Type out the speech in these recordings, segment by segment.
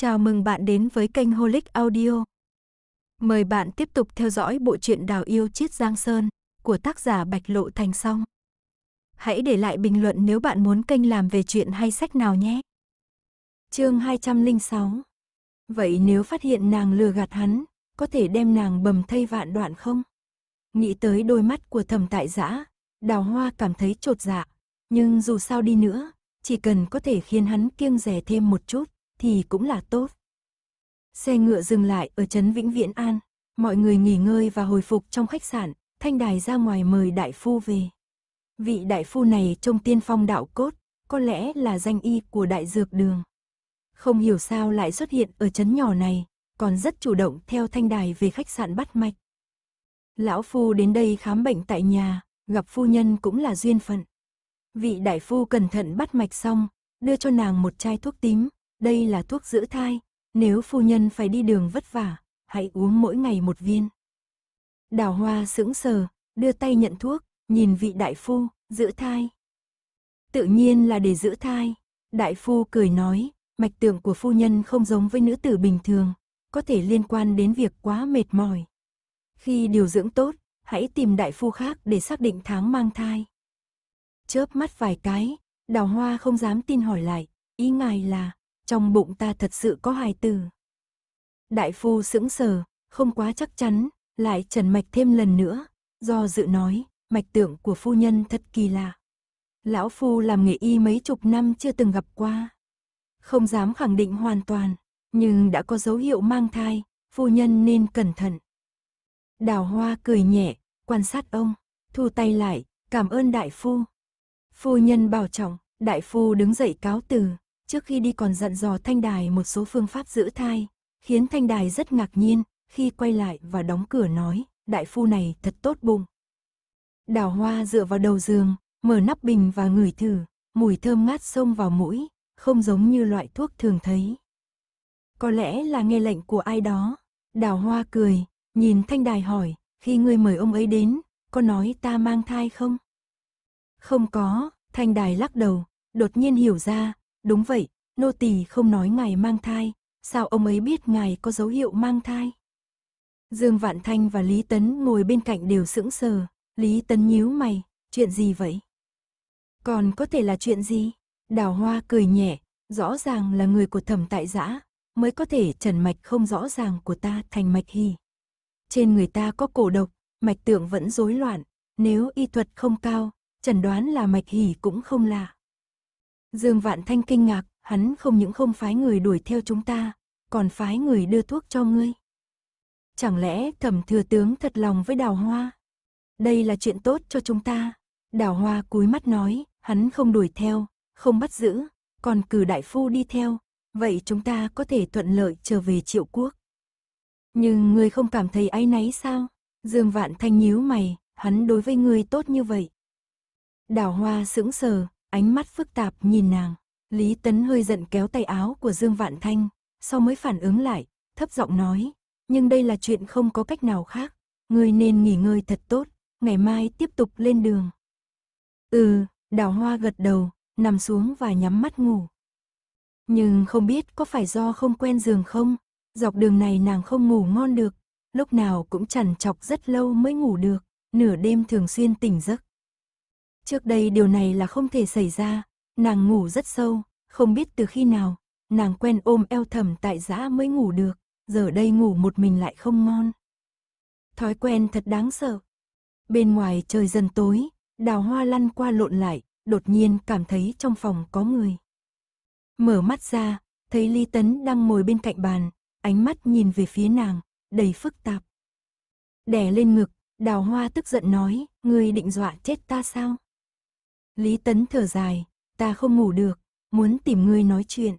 Chào mừng bạn đến với kênh Holic Audio. Mời bạn tiếp tục theo dõi bộ truyện Đào yêu chiết Giang Sơn của tác giả Bạch Lộ Thành Song. Hãy để lại bình luận nếu bạn muốn kênh làm về chuyện hay sách nào nhé. Chương 206. Vậy nếu phát hiện nàng lừa gạt hắn, có thể đem nàng bầm thây vạn đoạn không? Nghĩ tới đôi mắt của Thẩm Tại Dã, Đào Hoa cảm thấy trột dạ, nhưng dù sao đi nữa, chỉ cần có thể khiến hắn kiêng dè thêm một chút, thì cũng là tốt. Xe ngựa dừng lại ở trấn Vĩnh Viễn An, mọi người nghỉ ngơi và hồi phục trong khách sạn, Thanh Đài ra ngoài mời đại phu về. Vị đại phu này trông tiên phong đạo cốt, có lẽ là danh y của đại dược đường. Không hiểu sao lại xuất hiện ở trấn nhỏ này, còn rất chủ động theo Thanh Đài về khách sạn bắt mạch. Lão phu đến đây khám bệnh tại nhà, gặp phu nhân cũng là duyên phận. Vị đại phu cẩn thận bắt mạch xong, đưa cho nàng một chai thuốc tím, đây là thuốc giữ thai, nếu phu nhân phải đi đường vất vả, hãy uống mỗi ngày một viên. Đào hoa sững sờ, đưa tay nhận thuốc, nhìn vị đại phu, giữ thai. Tự nhiên là để giữ thai, đại phu cười nói, mạch tượng của phu nhân không giống với nữ tử bình thường, có thể liên quan đến việc quá mệt mỏi. Khi điều dưỡng tốt, hãy tìm đại phu khác để xác định tháng mang thai. Chớp mắt vài cái, đào hoa không dám tin hỏi lại, ý ngài là trong bụng ta thật sự có hài tử. Đại phu sững sờ, không quá chắc chắn, lại trần mạch thêm lần nữa, do dự nói, mạch tượng của phu nhân thật kỳ lạ. Lão phu làm nghề y mấy chục năm chưa từng gặp qua. Không dám khẳng định hoàn toàn, nhưng đã có dấu hiệu mang thai, phu nhân nên cẩn thận. Đào hoa cười nhẹ, quan sát ông, thu tay lại, cảm ơn đại phu. Phu nhân bảo trọng, đại phu đứng dậy cáo từ trước khi đi còn dặn dò Thanh Đài một số phương pháp giữ thai, khiến Thanh Đài rất ngạc nhiên khi quay lại và đóng cửa nói, đại phu này thật tốt bụng. Đào hoa dựa vào đầu giường, mở nắp bình và ngửi thử, mùi thơm ngát xông vào mũi, không giống như loại thuốc thường thấy. Có lẽ là nghe lệnh của ai đó. Đào hoa cười, nhìn Thanh Đài hỏi, khi ngươi mời ông ấy đến, có nói ta mang thai không? Không có, Thanh Đài lắc đầu, đột nhiên hiểu ra, Đúng vậy, nô tỳ không nói ngài mang thai, sao ông ấy biết ngài có dấu hiệu mang thai? Dương Vạn Thanh và Lý Tấn ngồi bên cạnh đều sững sờ, Lý Tấn nhíu mày, chuyện gì vậy? Còn có thể là chuyện gì? Đào Hoa cười nhẹ, rõ ràng là người của thẩm tại giã, mới có thể trần mạch không rõ ràng của ta thành mạch hy. Trên người ta có cổ độc, mạch tượng vẫn rối loạn, nếu y thuật không cao, trần đoán là mạch hỉ cũng không lạ. Dương Vạn Thanh kinh ngạc, hắn không những không phái người đuổi theo chúng ta, còn phái người đưa thuốc cho ngươi. Chẳng lẽ thẩm thừa tướng thật lòng với đào hoa? Đây là chuyện tốt cho chúng ta. Đào hoa cúi mắt nói, hắn không đuổi theo, không bắt giữ, còn cử đại phu đi theo, vậy chúng ta có thể thuận lợi trở về triệu quốc. Nhưng ngươi không cảm thấy áy náy sao? Dương Vạn Thanh nhíu mày, hắn đối với ngươi tốt như vậy. Đào hoa sững sờ, ánh mắt phức tạp nhìn nàng. Lý Tấn hơi giận kéo tay áo của Dương Vạn Thanh, sau mới phản ứng lại, thấp giọng nói, nhưng đây là chuyện không có cách nào khác, ngươi nên nghỉ ngơi thật tốt, ngày mai tiếp tục lên đường. Ừ, đào hoa gật đầu, nằm xuống và nhắm mắt ngủ. Nhưng không biết có phải do không quen giường không, dọc đường này nàng không ngủ ngon được, lúc nào cũng chằn chọc rất lâu mới ngủ được, nửa đêm thường xuyên tỉnh giấc. Trước đây điều này là không thể xảy ra, nàng ngủ rất sâu, không biết từ khi nào, nàng quen ôm eo thầm tại giã mới ngủ được, giờ đây ngủ một mình lại không ngon. Thói quen thật đáng sợ. Bên ngoài trời dần tối, đào hoa lăn qua lộn lại, đột nhiên cảm thấy trong phòng có người. Mở mắt ra, thấy Ly Tấn đang ngồi bên cạnh bàn, ánh mắt nhìn về phía nàng, đầy phức tạp. Đè lên ngực, đào hoa tức giận nói, ngươi định dọa chết ta sao? Lý Tấn thở dài, ta không ngủ được, muốn tìm ngươi nói chuyện.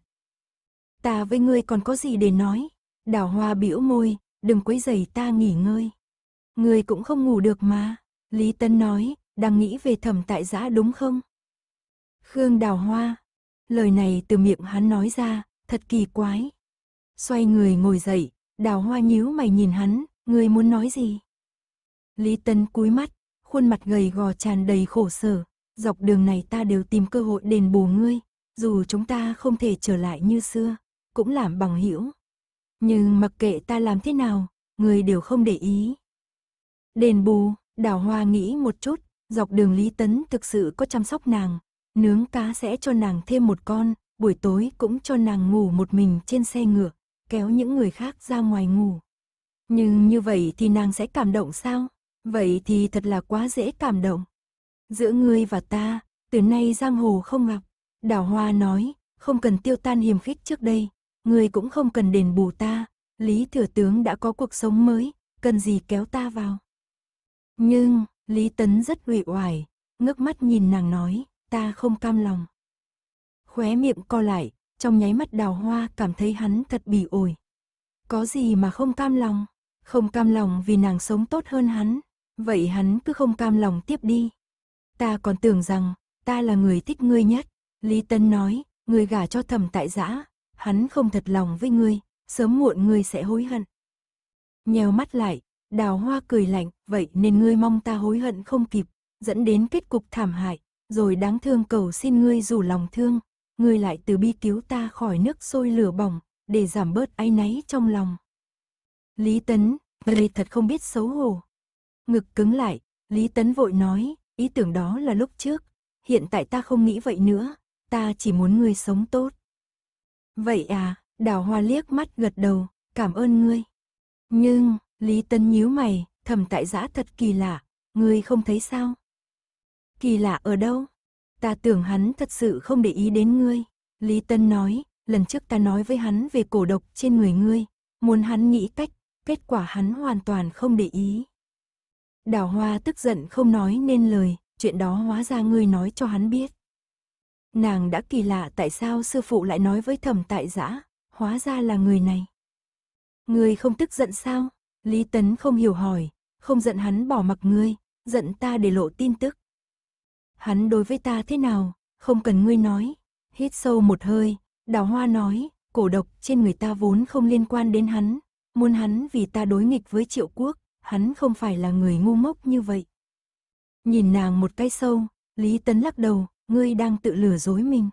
Ta với ngươi còn có gì để nói? Đào hoa bĩu môi, đừng quấy rầy ta nghỉ ngơi. Ngươi cũng không ngủ được mà. Lý Tấn nói, đang nghĩ về thẩm tại giã đúng không? Khương đào hoa. Lời này từ miệng hắn nói ra, thật kỳ quái. Xoay người ngồi dậy, đào hoa nhíu mày nhìn hắn, ngươi muốn nói gì? Lý Tấn cúi mắt, khuôn mặt gầy gò tràn đầy khổ sở, dọc đường này ta đều tìm cơ hội đền bù ngươi, dù chúng ta không thể trở lại như xưa, cũng làm bằng hữu. Nhưng mặc kệ ta làm thế nào, người đều không để ý. Đền bù, đào hoa nghĩ một chút, dọc đường Lý Tấn thực sự có chăm sóc nàng, nướng cá sẽ cho nàng thêm một con, buổi tối cũng cho nàng ngủ một mình trên xe ngựa, kéo những người khác ra ngoài ngủ. Nhưng như vậy thì nàng sẽ cảm động sao? Vậy thì thật là quá dễ cảm động giữa ngươi và ta, từ nay giang hồ không gặp. Đào Hoa nói, không cần tiêu tan hiềm khích trước đây, ngươi cũng không cần đền bù ta, Lý Thừa Tướng đã có cuộc sống mới, cần gì kéo ta vào. Nhưng, Lý Tấn rất ủy oải, ngước mắt nhìn nàng nói, ta không cam lòng. Khóe miệng co lại, trong nháy mắt đào hoa cảm thấy hắn thật bỉ ổi. Có gì mà không cam lòng, không cam lòng vì nàng sống tốt hơn hắn, vậy hắn cứ không cam lòng tiếp đi ta còn tưởng rằng, ta là người thích ngươi nhất. Lý Tân nói, ngươi gả cho thẩm tại giã, hắn không thật lòng với ngươi, sớm muộn ngươi sẽ hối hận. Nhèo mắt lại, đào hoa cười lạnh, vậy nên ngươi mong ta hối hận không kịp, dẫn đến kết cục thảm hại, rồi đáng thương cầu xin ngươi rủ lòng thương, ngươi lại từ bi cứu ta khỏi nước sôi lửa bỏng, để giảm bớt áy náy trong lòng. Lý Tấn, ngươi thật không biết xấu hổ. Ngực cứng lại, Lý Tấn vội nói, Ý tưởng đó là lúc trước, hiện tại ta không nghĩ vậy nữa, ta chỉ muốn ngươi sống tốt. Vậy à, đào hoa liếc mắt gật đầu, cảm ơn ngươi. Nhưng, Lý Tân nhíu mày, thầm tại giã thật kỳ lạ, ngươi không thấy sao? Kỳ lạ ở đâu? Ta tưởng hắn thật sự không để ý đến ngươi. Lý Tân nói, lần trước ta nói với hắn về cổ độc trên người ngươi, muốn hắn nghĩ cách, kết quả hắn hoàn toàn không để ý. Đào hoa tức giận không nói nên lời, chuyện đó hóa ra ngươi nói cho hắn biết. Nàng đã kỳ lạ tại sao sư phụ lại nói với thẩm tại giã, hóa ra là người này. Ngươi không tức giận sao? Lý Tấn không hiểu hỏi, không giận hắn bỏ mặc ngươi, giận ta để lộ tin tức. Hắn đối với ta thế nào, không cần ngươi nói. Hít sâu một hơi, đào hoa nói, cổ độc trên người ta vốn không liên quan đến hắn, muốn hắn vì ta đối nghịch với triệu quốc, hắn không phải là người ngu mốc như vậy. Nhìn nàng một cái sâu, Lý Tấn lắc đầu, ngươi đang tự lừa dối mình.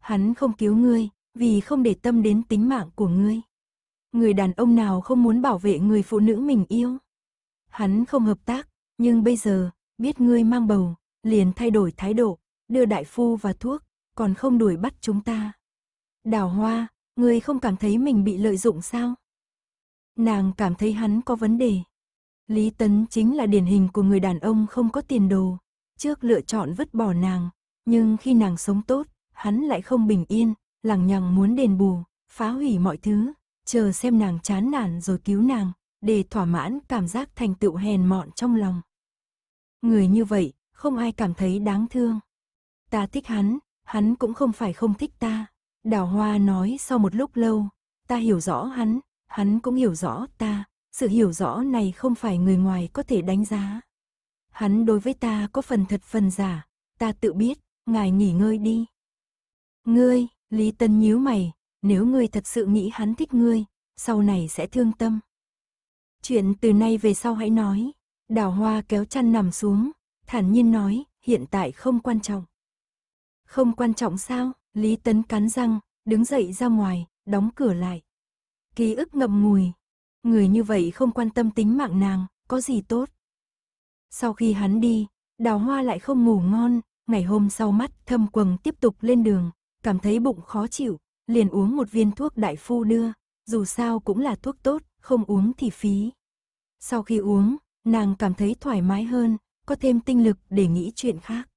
Hắn không cứu ngươi, vì không để tâm đến tính mạng của ngươi. Người đàn ông nào không muốn bảo vệ người phụ nữ mình yêu. Hắn không hợp tác, nhưng bây giờ, biết ngươi mang bầu, liền thay đổi thái độ, đưa đại phu và thuốc, còn không đuổi bắt chúng ta. Đào hoa, ngươi không cảm thấy mình bị lợi dụng sao? Nàng cảm thấy hắn có vấn đề. Lý Tấn chính là điển hình của người đàn ông không có tiền đồ, trước lựa chọn vứt bỏ nàng, nhưng khi nàng sống tốt, hắn lại không bình yên, lẳng nhằng muốn đền bù, phá hủy mọi thứ, chờ xem nàng chán nản rồi cứu nàng, để thỏa mãn cảm giác thành tựu hèn mọn trong lòng. Người như vậy, không ai cảm thấy đáng thương. Ta thích hắn, hắn cũng không phải không thích ta. Đào Hoa nói sau một lúc lâu, ta hiểu rõ hắn, hắn cũng hiểu rõ ta, sự hiểu rõ này không phải người ngoài có thể đánh giá. Hắn đối với ta có phần thật phần giả, ta tự biết, ngài nghỉ ngơi đi. Ngươi, Lý Tân nhíu mày, nếu ngươi thật sự nghĩ hắn thích ngươi, sau này sẽ thương tâm. Chuyện từ nay về sau hãy nói, đào hoa kéo chăn nằm xuống, thản nhiên nói, hiện tại không quan trọng. Không quan trọng sao, Lý Tấn cắn răng, đứng dậy ra ngoài, đóng cửa lại. Ký ức ngậm ngùi, Người như vậy không quan tâm tính mạng nàng, có gì tốt. Sau khi hắn đi, đào hoa lại không ngủ ngon, ngày hôm sau mắt thâm quầng tiếp tục lên đường, cảm thấy bụng khó chịu, liền uống một viên thuốc đại phu đưa, dù sao cũng là thuốc tốt, không uống thì phí. Sau khi uống, nàng cảm thấy thoải mái hơn, có thêm tinh lực để nghĩ chuyện khác.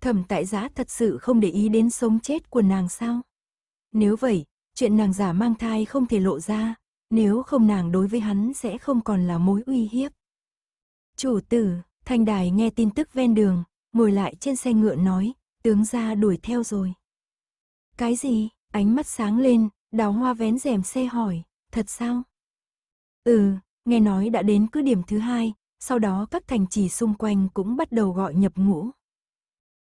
Thẩm tại giã thật sự không để ý đến sống chết của nàng sao? Nếu vậy, chuyện nàng giả mang thai không thể lộ ra, nếu không nàng đối với hắn sẽ không còn là mối uy hiếp. Chủ tử, thanh đài nghe tin tức ven đường, ngồi lại trên xe ngựa nói, tướng ra đuổi theo rồi. Cái gì? Ánh mắt sáng lên, đào hoa vén rèm xe hỏi, thật sao? Ừ, nghe nói đã đến cứ điểm thứ hai, sau đó các thành trì xung quanh cũng bắt đầu gọi nhập ngũ.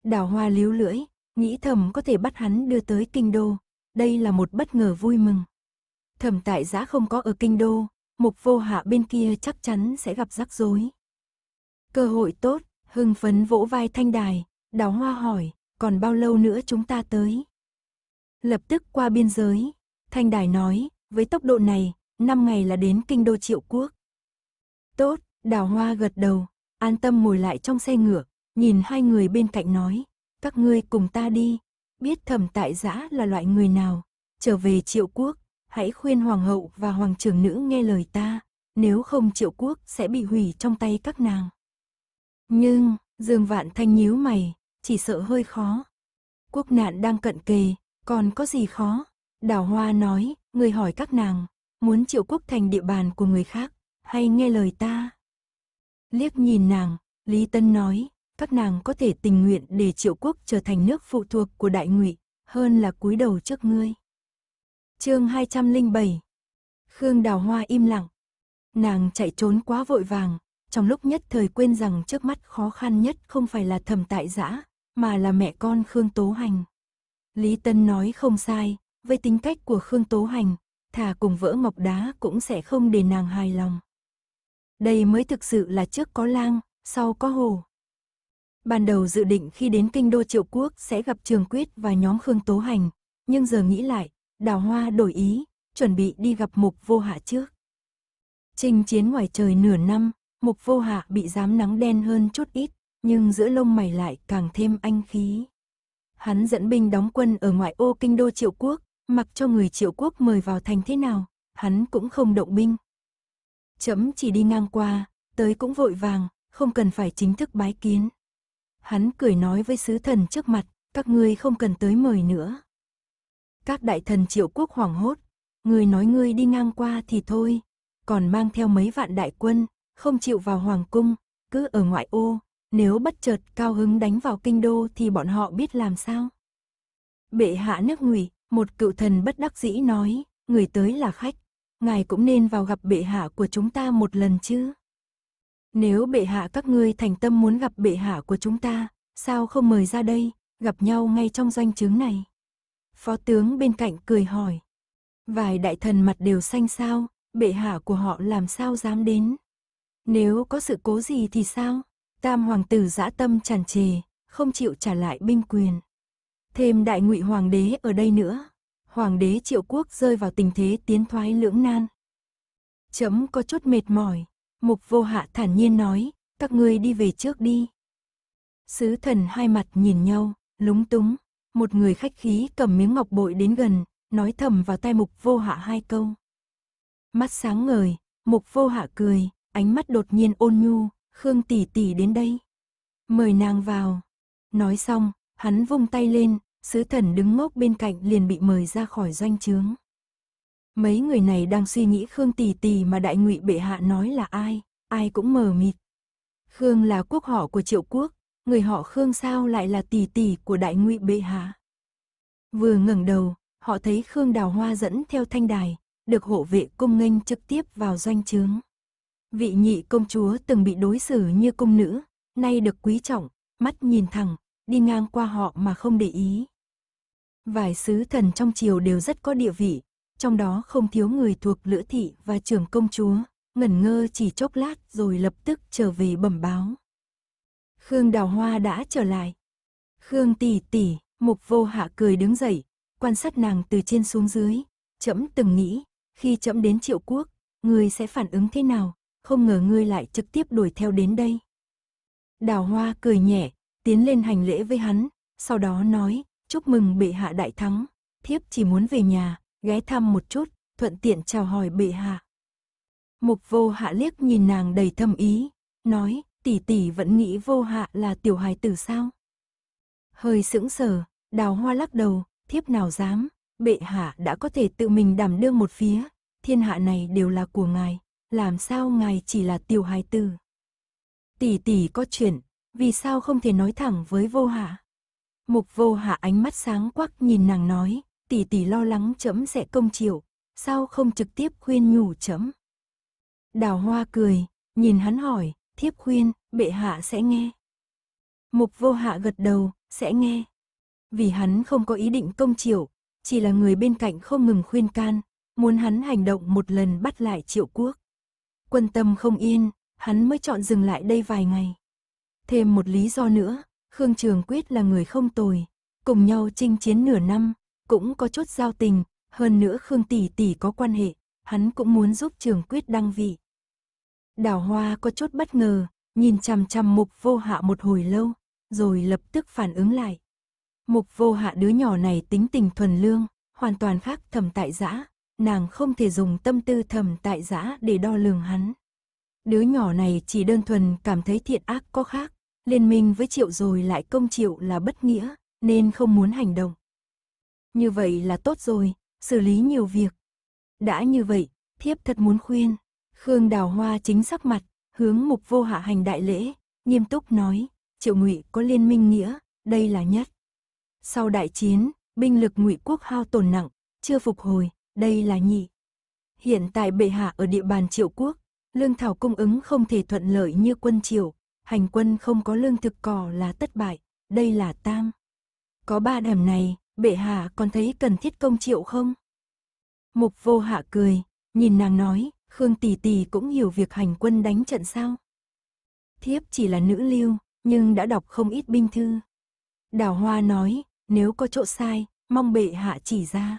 Đào hoa líu lưỡi, nghĩ thầm có thể bắt hắn đưa tới kinh đô, đây là một bất ngờ vui mừng thẩm tại giã không có ở kinh đô, mục vô hạ bên kia chắc chắn sẽ gặp rắc rối. Cơ hội tốt, hưng phấn vỗ vai thanh đài, đào hoa hỏi, còn bao lâu nữa chúng ta tới? Lập tức qua biên giới, thanh đài nói, với tốc độ này, 5 ngày là đến kinh đô triệu quốc. Tốt, đào hoa gật đầu, an tâm ngồi lại trong xe ngựa, nhìn hai người bên cạnh nói, các ngươi cùng ta đi, biết thẩm tại giã là loại người nào, trở về triệu quốc, hãy khuyên hoàng hậu và hoàng trưởng nữ nghe lời ta, nếu không triệu quốc sẽ bị hủy trong tay các nàng. Nhưng, Dương Vạn Thanh nhíu mày, chỉ sợ hơi khó. Quốc nạn đang cận kề, còn có gì khó? Đào Hoa nói, người hỏi các nàng, muốn triệu quốc thành địa bàn của người khác, hay nghe lời ta? Liếc nhìn nàng, Lý Tân nói, các nàng có thể tình nguyện để triệu quốc trở thành nước phụ thuộc của đại ngụy, hơn là cúi đầu trước ngươi chương 207 Khương Đào Hoa im lặng. Nàng chạy trốn quá vội vàng, trong lúc nhất thời quên rằng trước mắt khó khăn nhất không phải là thầm tại dã mà là mẹ con Khương Tố Hành. Lý Tân nói không sai, với tính cách của Khương Tố Hành, thà cùng vỡ mọc đá cũng sẽ không để nàng hài lòng. Đây mới thực sự là trước có lang, sau có hồ. Ban đầu dự định khi đến kinh đô triệu quốc sẽ gặp Trường Quyết và nhóm Khương Tố Hành, nhưng giờ nghĩ lại, Đào hoa đổi ý, chuẩn bị đi gặp mục vô hạ trước. Trình chiến ngoài trời nửa năm, mục vô hạ bị dám nắng đen hơn chút ít, nhưng giữa lông mày lại càng thêm anh khí. Hắn dẫn binh đóng quân ở ngoại ô kinh đô triệu quốc, mặc cho người triệu quốc mời vào thành thế nào, hắn cũng không động binh. Chấm chỉ đi ngang qua, tới cũng vội vàng, không cần phải chính thức bái kiến. Hắn cười nói với sứ thần trước mặt, các ngươi không cần tới mời nữa. Các đại thần triệu quốc hoảng hốt, người nói ngươi đi ngang qua thì thôi, còn mang theo mấy vạn đại quân, không chịu vào hoàng cung, cứ ở ngoại ô, nếu bất chợt cao hứng đánh vào kinh đô thì bọn họ biết làm sao. Bệ hạ nước ngụy, một cựu thần bất đắc dĩ nói, người tới là khách, ngài cũng nên vào gặp bệ hạ của chúng ta một lần chứ. Nếu bệ hạ các ngươi thành tâm muốn gặp bệ hạ của chúng ta, sao không mời ra đây, gặp nhau ngay trong doanh chứng này. Phó tướng bên cạnh cười hỏi. Vài đại thần mặt đều xanh sao, bệ hạ của họ làm sao dám đến. Nếu có sự cố gì thì sao? Tam hoàng tử dã tâm tràn trề, không chịu trả lại binh quyền. Thêm đại ngụy hoàng đế ở đây nữa. Hoàng đế triệu quốc rơi vào tình thế tiến thoái lưỡng nan. Chấm có chút mệt mỏi. Mục vô hạ thản nhiên nói, các ngươi đi về trước đi. Sứ thần hai mặt nhìn nhau, lúng túng một người khách khí cầm miếng ngọc bội đến gần, nói thầm vào tai mục vô hạ hai câu. Mắt sáng ngời, mục vô hạ cười, ánh mắt đột nhiên ôn nhu, Khương tỷ tỷ đến đây. Mời nàng vào. Nói xong, hắn vung tay lên, sứ thần đứng ngốc bên cạnh liền bị mời ra khỏi doanh trướng. Mấy người này đang suy nghĩ Khương tỷ tỷ mà đại ngụy bệ hạ nói là ai, ai cũng mờ mịt. Khương là quốc họ của triệu quốc, người họ Khương sao lại là tỷ tỷ của đại ngụy bệ hạ. Vừa ngẩng đầu, họ thấy Khương Đào Hoa dẫn theo thanh đài, được hộ vệ cung nghênh trực tiếp vào doanh trướng. Vị nhị công chúa từng bị đối xử như cung nữ, nay được quý trọng, mắt nhìn thẳng, đi ngang qua họ mà không để ý. Vài sứ thần trong triều đều rất có địa vị, trong đó không thiếu người thuộc lữ thị và trưởng công chúa, ngẩn ngơ chỉ chốc lát rồi lập tức trở về bẩm báo. Khương Đào Hoa đã trở lại. Khương tỷ tỷ, mục vô hạ cười đứng dậy, quan sát nàng từ trên xuống dưới. Chấm từng nghĩ, khi chấm đến triệu quốc, ngươi sẽ phản ứng thế nào, không ngờ ngươi lại trực tiếp đuổi theo đến đây. Đào Hoa cười nhẹ, tiến lên hành lễ với hắn, sau đó nói, chúc mừng bệ hạ đại thắng, thiếp chỉ muốn về nhà, ghé thăm một chút, thuận tiện chào hỏi bệ hạ. Mục vô hạ liếc nhìn nàng đầy thâm ý, nói, tỷ tỷ vẫn nghĩ vô hạ là tiểu hài tử sao? Hơi sững sờ, đào hoa lắc đầu, thiếp nào dám, bệ hạ đã có thể tự mình đảm đương một phía, thiên hạ này đều là của ngài, làm sao ngài chỉ là tiểu hài tử? Tỷ tỷ có chuyện, vì sao không thể nói thẳng với vô hạ? Mục vô hạ ánh mắt sáng quắc nhìn nàng nói, tỷ tỷ lo lắng chấm sẽ công chịu, sao không trực tiếp khuyên nhủ chấm? Đào hoa cười, nhìn hắn hỏi, thiếp khuyên, bệ hạ sẽ nghe. Mục vô hạ gật đầu, sẽ nghe. Vì hắn không có ý định công triệu, chỉ là người bên cạnh không ngừng khuyên can, muốn hắn hành động một lần bắt lại triệu quốc. Quân tâm không yên, hắn mới chọn dừng lại đây vài ngày. Thêm một lý do nữa, Khương Trường Quyết là người không tồi, cùng nhau chinh chiến nửa năm, cũng có chút giao tình, hơn nữa Khương Tỷ Tỷ có quan hệ, hắn cũng muốn giúp Trường Quyết đăng vị. Đào hoa có chút bất ngờ, nhìn chằm chằm mục vô hạ một hồi lâu, rồi lập tức phản ứng lại. Mục vô hạ đứa nhỏ này tính tình thuần lương, hoàn toàn khác thầm tại giã, nàng không thể dùng tâm tư thầm tại giã để đo lường hắn. Đứa nhỏ này chỉ đơn thuần cảm thấy thiện ác có khác, liên minh với triệu rồi lại công triệu là bất nghĩa, nên không muốn hành động. Như vậy là tốt rồi, xử lý nhiều việc. Đã như vậy, thiếp thật muốn khuyên, Khương Đào Hoa chính sắc mặt, hướng mục vô hạ hành đại lễ, nghiêm túc nói, triệu ngụy có liên minh nghĩa, đây là nhất. Sau đại chiến, binh lực ngụy quốc hao tổn nặng, chưa phục hồi, đây là nhị. Hiện tại bệ hạ ở địa bàn triệu quốc, lương thảo cung ứng không thể thuận lợi như quân triều, hành quân không có lương thực cỏ là tất bại, đây là tam. Có ba điểm này, bệ hạ còn thấy cần thiết công triệu không? Mục vô hạ cười, nhìn nàng nói, Khương Tỷ Tỷ cũng hiểu việc hành quân đánh trận sao. Thiếp chỉ là nữ lưu, nhưng đã đọc không ít binh thư. Đào Hoa nói, nếu có chỗ sai, mong bệ hạ chỉ ra.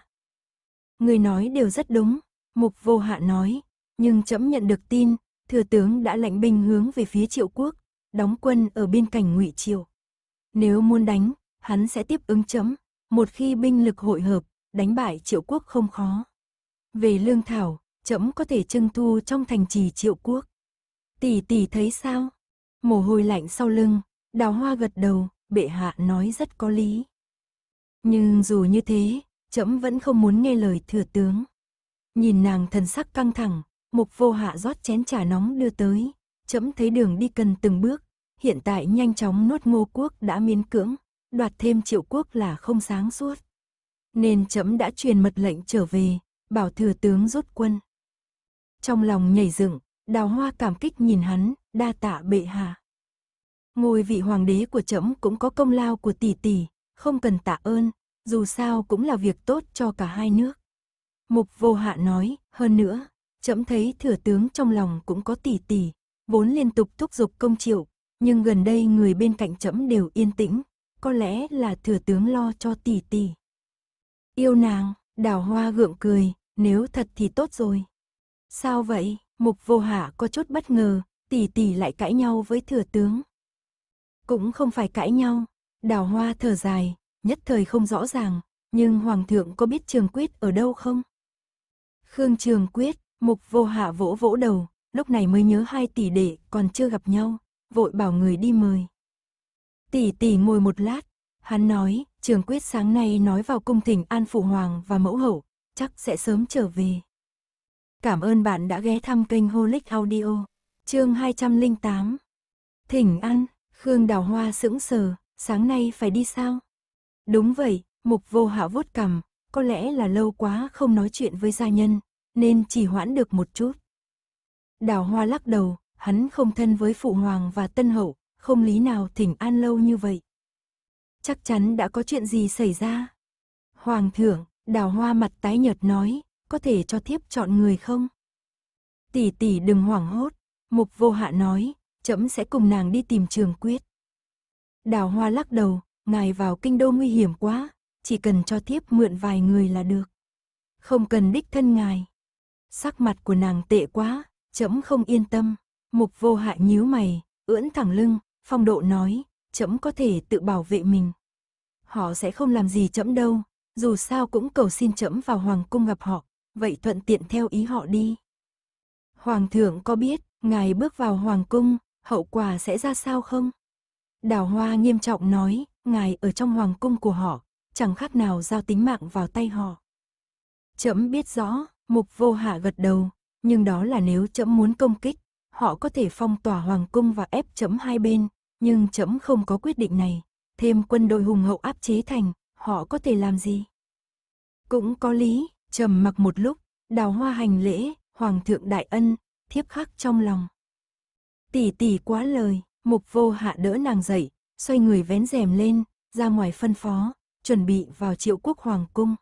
Người nói đều rất đúng, mục vô hạ nói, nhưng chấm nhận được tin, thừa tướng đã lệnh binh hướng về phía triệu quốc, đóng quân ở bên cạnh ngụy triều. Nếu muốn đánh, hắn sẽ tiếp ứng chấm, một khi binh lực hội hợp, đánh bại triệu quốc không khó. Về lương thảo, chậm có thể trưng thu trong thành trì triệu quốc. Tỷ tỷ thấy sao? Mồ hôi lạnh sau lưng, đào hoa gật đầu, bệ hạ nói rất có lý. Nhưng dù như thế, trẫm vẫn không muốn nghe lời thừa tướng. Nhìn nàng thần sắc căng thẳng, mục vô hạ rót chén trà nóng đưa tới, trẫm thấy đường đi cần từng bước, hiện tại nhanh chóng nuốt ngô quốc đã miên cưỡng, đoạt thêm triệu quốc là không sáng suốt. Nên trẫm đã truyền mật lệnh trở về, bảo thừa tướng rút quân. Trong lòng nhảy dựng, đào hoa cảm kích nhìn hắn, đa tạ bệ hạ. Ngôi vị hoàng đế của trẫm cũng có công lao của tỷ tỷ, không cần tạ ơn, dù sao cũng là việc tốt cho cả hai nước. Mục vô hạ nói, hơn nữa, trẫm thấy thừa tướng trong lòng cũng có tỷ tỷ, vốn liên tục thúc giục công triệu, nhưng gần đây người bên cạnh trẫm đều yên tĩnh, có lẽ là thừa tướng lo cho tỷ tỷ. Yêu nàng, đào hoa gượng cười, nếu thật thì tốt rồi. Sao vậy? Mục vô hạ có chút bất ngờ, tỷ tỷ lại cãi nhau với thừa tướng. Cũng không phải cãi nhau, đào hoa thở dài, nhất thời không rõ ràng, nhưng hoàng thượng có biết trường quyết ở đâu không? Khương trường quyết, mục vô hạ vỗ vỗ đầu, lúc này mới nhớ hai tỷ đệ còn chưa gặp nhau, vội bảo người đi mời. Tỷ tỷ ngồi một lát, hắn nói, trường quyết sáng nay nói vào cung thỉnh An Phụ Hoàng và Mẫu Hậu, chắc sẽ sớm trở về. Cảm ơn bạn đã ghé thăm kênh Holic Audio. Chương 208. Thỉnh ăn, Khương Đào Hoa sững sờ, sáng nay phải đi sao? Đúng vậy, Mục Vô Hạ vuốt cằm, có lẽ là lâu quá không nói chuyện với gia nhân, nên chỉ hoãn được một chút. Đào Hoa lắc đầu, hắn không thân với phụ hoàng và tân hậu, không lý nào Thỉnh An lâu như vậy. Chắc chắn đã có chuyện gì xảy ra. Hoàng thượng, Đào Hoa mặt tái nhợt nói, có thể cho thiếp chọn người không? Tỷ tỷ đừng hoảng hốt, mục vô hạ nói, trẫm sẽ cùng nàng đi tìm trường quyết. Đào hoa lắc đầu, ngài vào kinh đô nguy hiểm quá, chỉ cần cho thiếp mượn vài người là được. Không cần đích thân ngài. Sắc mặt của nàng tệ quá, trẫm không yên tâm. Mục vô hạ nhíu mày, ưỡn thẳng lưng, phong độ nói, trẫm có thể tự bảo vệ mình. Họ sẽ không làm gì trẫm đâu, dù sao cũng cầu xin trẫm vào hoàng cung gặp họ vậy thuận tiện theo ý họ đi. Hoàng thượng có biết, ngài bước vào hoàng cung, hậu quả sẽ ra sao không? Đào Hoa nghiêm trọng nói, ngài ở trong hoàng cung của họ, chẳng khác nào giao tính mạng vào tay họ. Chấm biết rõ, mục vô hạ gật đầu, nhưng đó là nếu chấm muốn công kích, họ có thể phong tỏa hoàng cung và ép chấm hai bên, nhưng chấm không có quyết định này, thêm quân đội hùng hậu áp chế thành, họ có thể làm gì? Cũng có lý, trầm mặc một lúc, đào hoa hành lễ, hoàng thượng đại ân, thiếp khắc trong lòng. Tỷ tỷ quá lời, mục vô hạ đỡ nàng dậy, xoay người vén rèm lên, ra ngoài phân phó, chuẩn bị vào triệu quốc hoàng cung.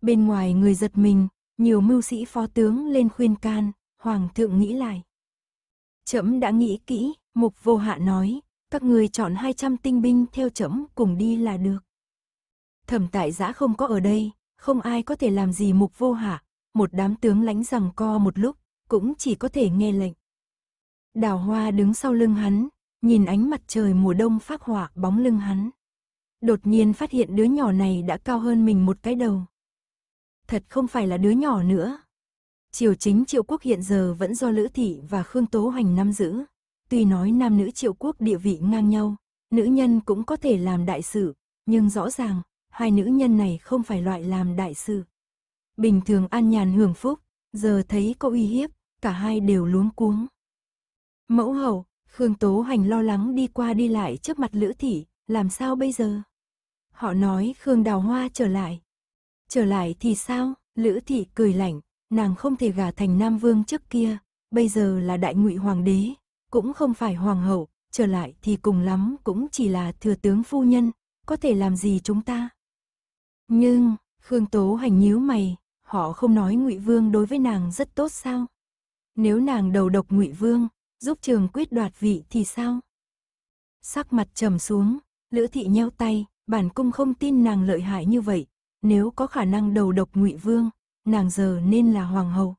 Bên ngoài người giật mình, nhiều mưu sĩ phó tướng lên khuyên can, hoàng thượng nghĩ lại. Trẫm đã nghĩ kỹ, mục vô hạ nói, các người chọn 200 tinh binh theo trẫm cùng đi là được. Thẩm tại giã không có ở đây, không ai có thể làm gì mục vô hạ, một đám tướng lãnh rằng co một lúc, cũng chỉ có thể nghe lệnh. Đào hoa đứng sau lưng hắn, nhìn ánh mặt trời mùa đông phác họa bóng lưng hắn. Đột nhiên phát hiện đứa nhỏ này đã cao hơn mình một cái đầu. Thật không phải là đứa nhỏ nữa. Triều chính triệu quốc hiện giờ vẫn do Lữ Thị và Khương Tố Hoành nắm giữ. Tuy nói nam nữ triệu quốc địa vị ngang nhau, nữ nhân cũng có thể làm đại sự, nhưng rõ ràng, hai nữ nhân này không phải loại làm đại sự. Bình thường an nhàn hưởng phúc, giờ thấy có uy hiếp, cả hai đều luống cuống. Mẫu hậu, Khương Tố Hành lo lắng đi qua đi lại trước mặt Lữ Thị, làm sao bây giờ? Họ nói Khương Đào Hoa trở lại. Trở lại thì sao? Lữ Thị cười lạnh, nàng không thể gả thành Nam Vương trước kia, bây giờ là đại ngụy hoàng đế, cũng không phải hoàng hậu, trở lại thì cùng lắm cũng chỉ là thừa tướng phu nhân, có thể làm gì chúng ta? Nhưng, Khương Tố Hành nhíu mày, họ không nói Ngụy Vương đối với nàng rất tốt sao? Nếu nàng đầu độc Ngụy Vương, giúp trường quyết đoạt vị thì sao? Sắc mặt trầm xuống, Lữ thị nheo tay, bản cung không tin nàng lợi hại như vậy, nếu có khả năng đầu độc Ngụy Vương, nàng giờ nên là hoàng hậu.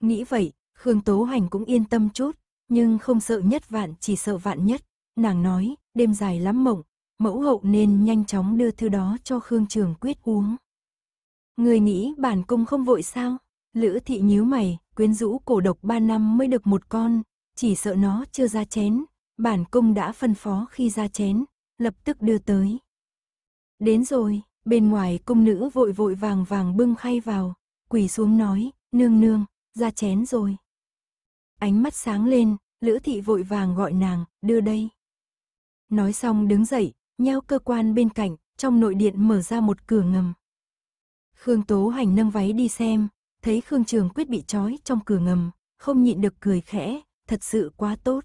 Nghĩ vậy, Khương Tố Hành cũng yên tâm chút, nhưng không sợ nhất vạn chỉ sợ vạn nhất, nàng nói, đêm dài lắm mộng, mẫu hậu nên nhanh chóng đưa thư đó cho Khương Trường Quyết uống. Người nghĩ bản cung không vội sao? Lữ thị nhíu mày, quyến rũ cổ độc ba năm mới được một con, chỉ sợ nó chưa ra chén, bản cung đã phân phó khi ra chén, lập tức đưa tới. Đến rồi, bên ngoài cung nữ vội vội vàng vàng bưng khay vào, quỳ xuống nói, nương nương, ra chén rồi. Ánh mắt sáng lên, Lữ thị vội vàng gọi nàng, đưa đây. Nói xong đứng dậy, nheo cơ quan bên cạnh, trong nội điện mở ra một cửa ngầm. Khương Tố Hành nâng váy đi xem, thấy Khương Trường Quyết bị trói trong cửa ngầm, không nhịn được cười khẽ, thật sự quá tốt.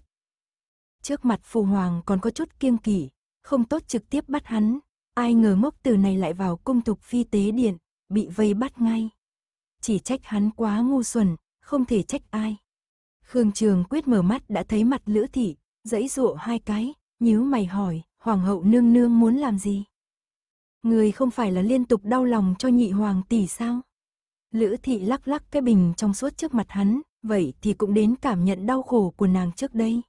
Trước mặt phù Hoàng còn có chút kiêng kỵ, không tốt trực tiếp bắt hắn, ai ngờ mốc từ này lại vào cung tục phi tế điện, bị vây bắt ngay. Chỉ trách hắn quá ngu xuẩn, không thể trách ai. Khương Trường Quyết mở mắt đã thấy mặt Lữ Thị, dẫy dụa hai cái, nhíu mày hỏi, hoàng hậu nương nương muốn làm gì? Người không phải là liên tục đau lòng cho nhị hoàng tỷ sao? Lữ thị lắc lắc cái bình trong suốt trước mặt hắn, vậy thì cũng đến cảm nhận đau khổ của nàng trước đây.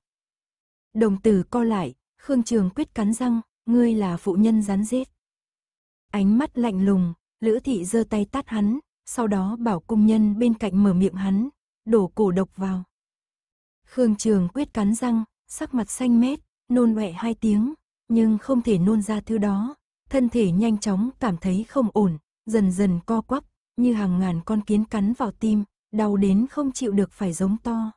Đồng tử co lại, Khương Trường quyết cắn răng, ngươi là phụ nhân rắn rết. Ánh mắt lạnh lùng, Lữ thị giơ tay tát hắn, sau đó bảo cung nhân bên cạnh mở miệng hắn, đổ cổ độc vào. Khương Trường quyết cắn răng, sắc mặt xanh mét, nôn ọe hai tiếng, nhưng không thể nôn ra thứ đó. Thân thể nhanh chóng cảm thấy không ổn, dần dần co quắp, như hàng ngàn con kiến cắn vào tim, đau đến không chịu được phải giống to.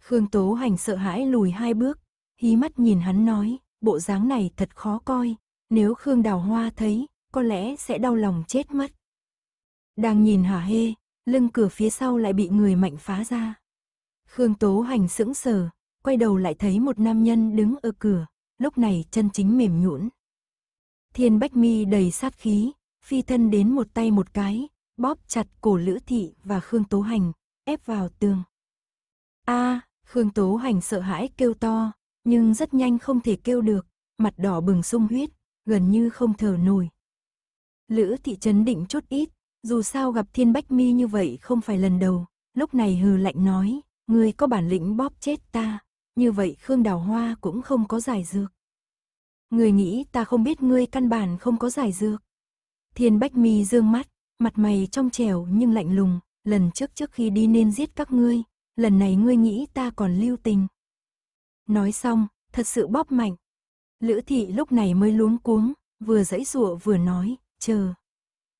Khương Tố Hành sợ hãi lùi hai bước, hí mắt nhìn hắn nói, bộ dáng này thật khó coi, nếu Khương Đào Hoa thấy, có lẽ sẽ đau lòng chết mất. Đang nhìn hả hê, lưng cửa phía sau lại bị người mạnh phá ra. Khương Tố Hành sững sờ, quay đầu lại thấy một nam nhân đứng ở cửa, lúc này chân chính mềm nhũn. Thiên Bách Mi đầy sát khí, phi thân đến một tay một cái, bóp chặt cổ Lữ Thị và Khương Tố Hành, ép vào tường. A, à, Khương Tố Hành sợ hãi kêu to, nhưng rất nhanh không thể kêu được, mặt đỏ bừng sung huyết, gần như không thở nổi. Lữ Thị chấn định chút ít, dù sao gặp Thiên Bách Mi như vậy không phải lần đầu, lúc này hừ lạnh nói, người có bản lĩnh bóp chết ta, như vậy Khương Đào Hoa cũng không có giải dược. Người nghĩ ta không biết ngươi căn bản không có giải dược. Thiên Bách Mi dương mắt, mặt mày trong trẻo nhưng lạnh lùng, lần trước trước khi đi nên giết các ngươi, lần này ngươi nghĩ ta còn lưu tình. Nói xong, thật sự bóp mạnh. Lữ thị lúc này mới luống cuống, vừa dãy rụa vừa nói, chờ.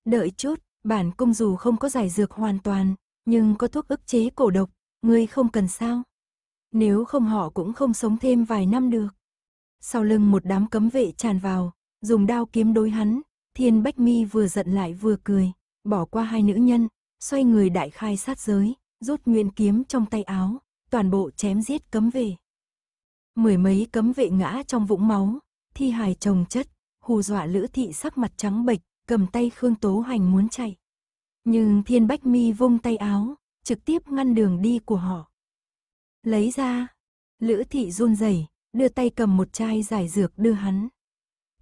Đợi chút, bản cung dù không có giải dược hoàn toàn, nhưng có thuốc ức chế cổ độc, ngươi không cần sao. Nếu không họ cũng không sống thêm vài năm được. Sau lưng một đám cấm vệ tràn vào, dùng đao kiếm đối hắn, Thiên Bách Mi vừa giận lại vừa cười, bỏ qua hai nữ nhân, xoay người đại khai sát giới, rút nguyên kiếm trong tay áo, toàn bộ chém giết cấm vệ. Mười mấy cấm vệ ngã trong vũng máu, thi hài trồng chất, hù dọa Lữ Thị sắc mặt trắng bệch, cầm tay Khương Tố hành muốn chạy. Nhưng Thiên Bách Mi vung tay áo, trực tiếp ngăn đường đi của họ lấy ra. Lữ thị run rẩy, đưa tay cầm một chai giải dược đưa hắn.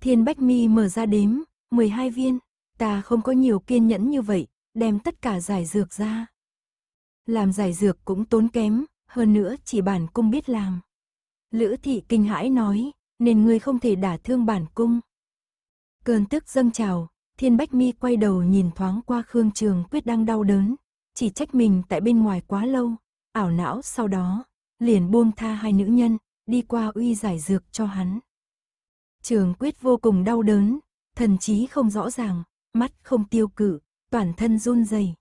Thiên Bách Mi mở ra đếm, 12 viên, ta không có nhiều kiên nhẫn như vậy, đem tất cả giải dược ra. Làm giải dược cũng tốn kém, hơn nữa chỉ bản cung biết làm. Lữ thị kinh hãi nói, nên ngươi không thể đả thương bản cung. Cơn tức dâng trào, Thiên Bách Mi quay đầu nhìn thoáng qua Khương Trường Quyết đang đau đớn, chỉ trách mình tại bên ngoài quá lâu, ảo não sau đó, liền buông tha hai nữ nhân, đi qua uy giải dược cho hắn. Trường quyết vô cùng đau đớn, thần trí không rõ ràng, mắt không tiêu cự, toàn thân run rẩy.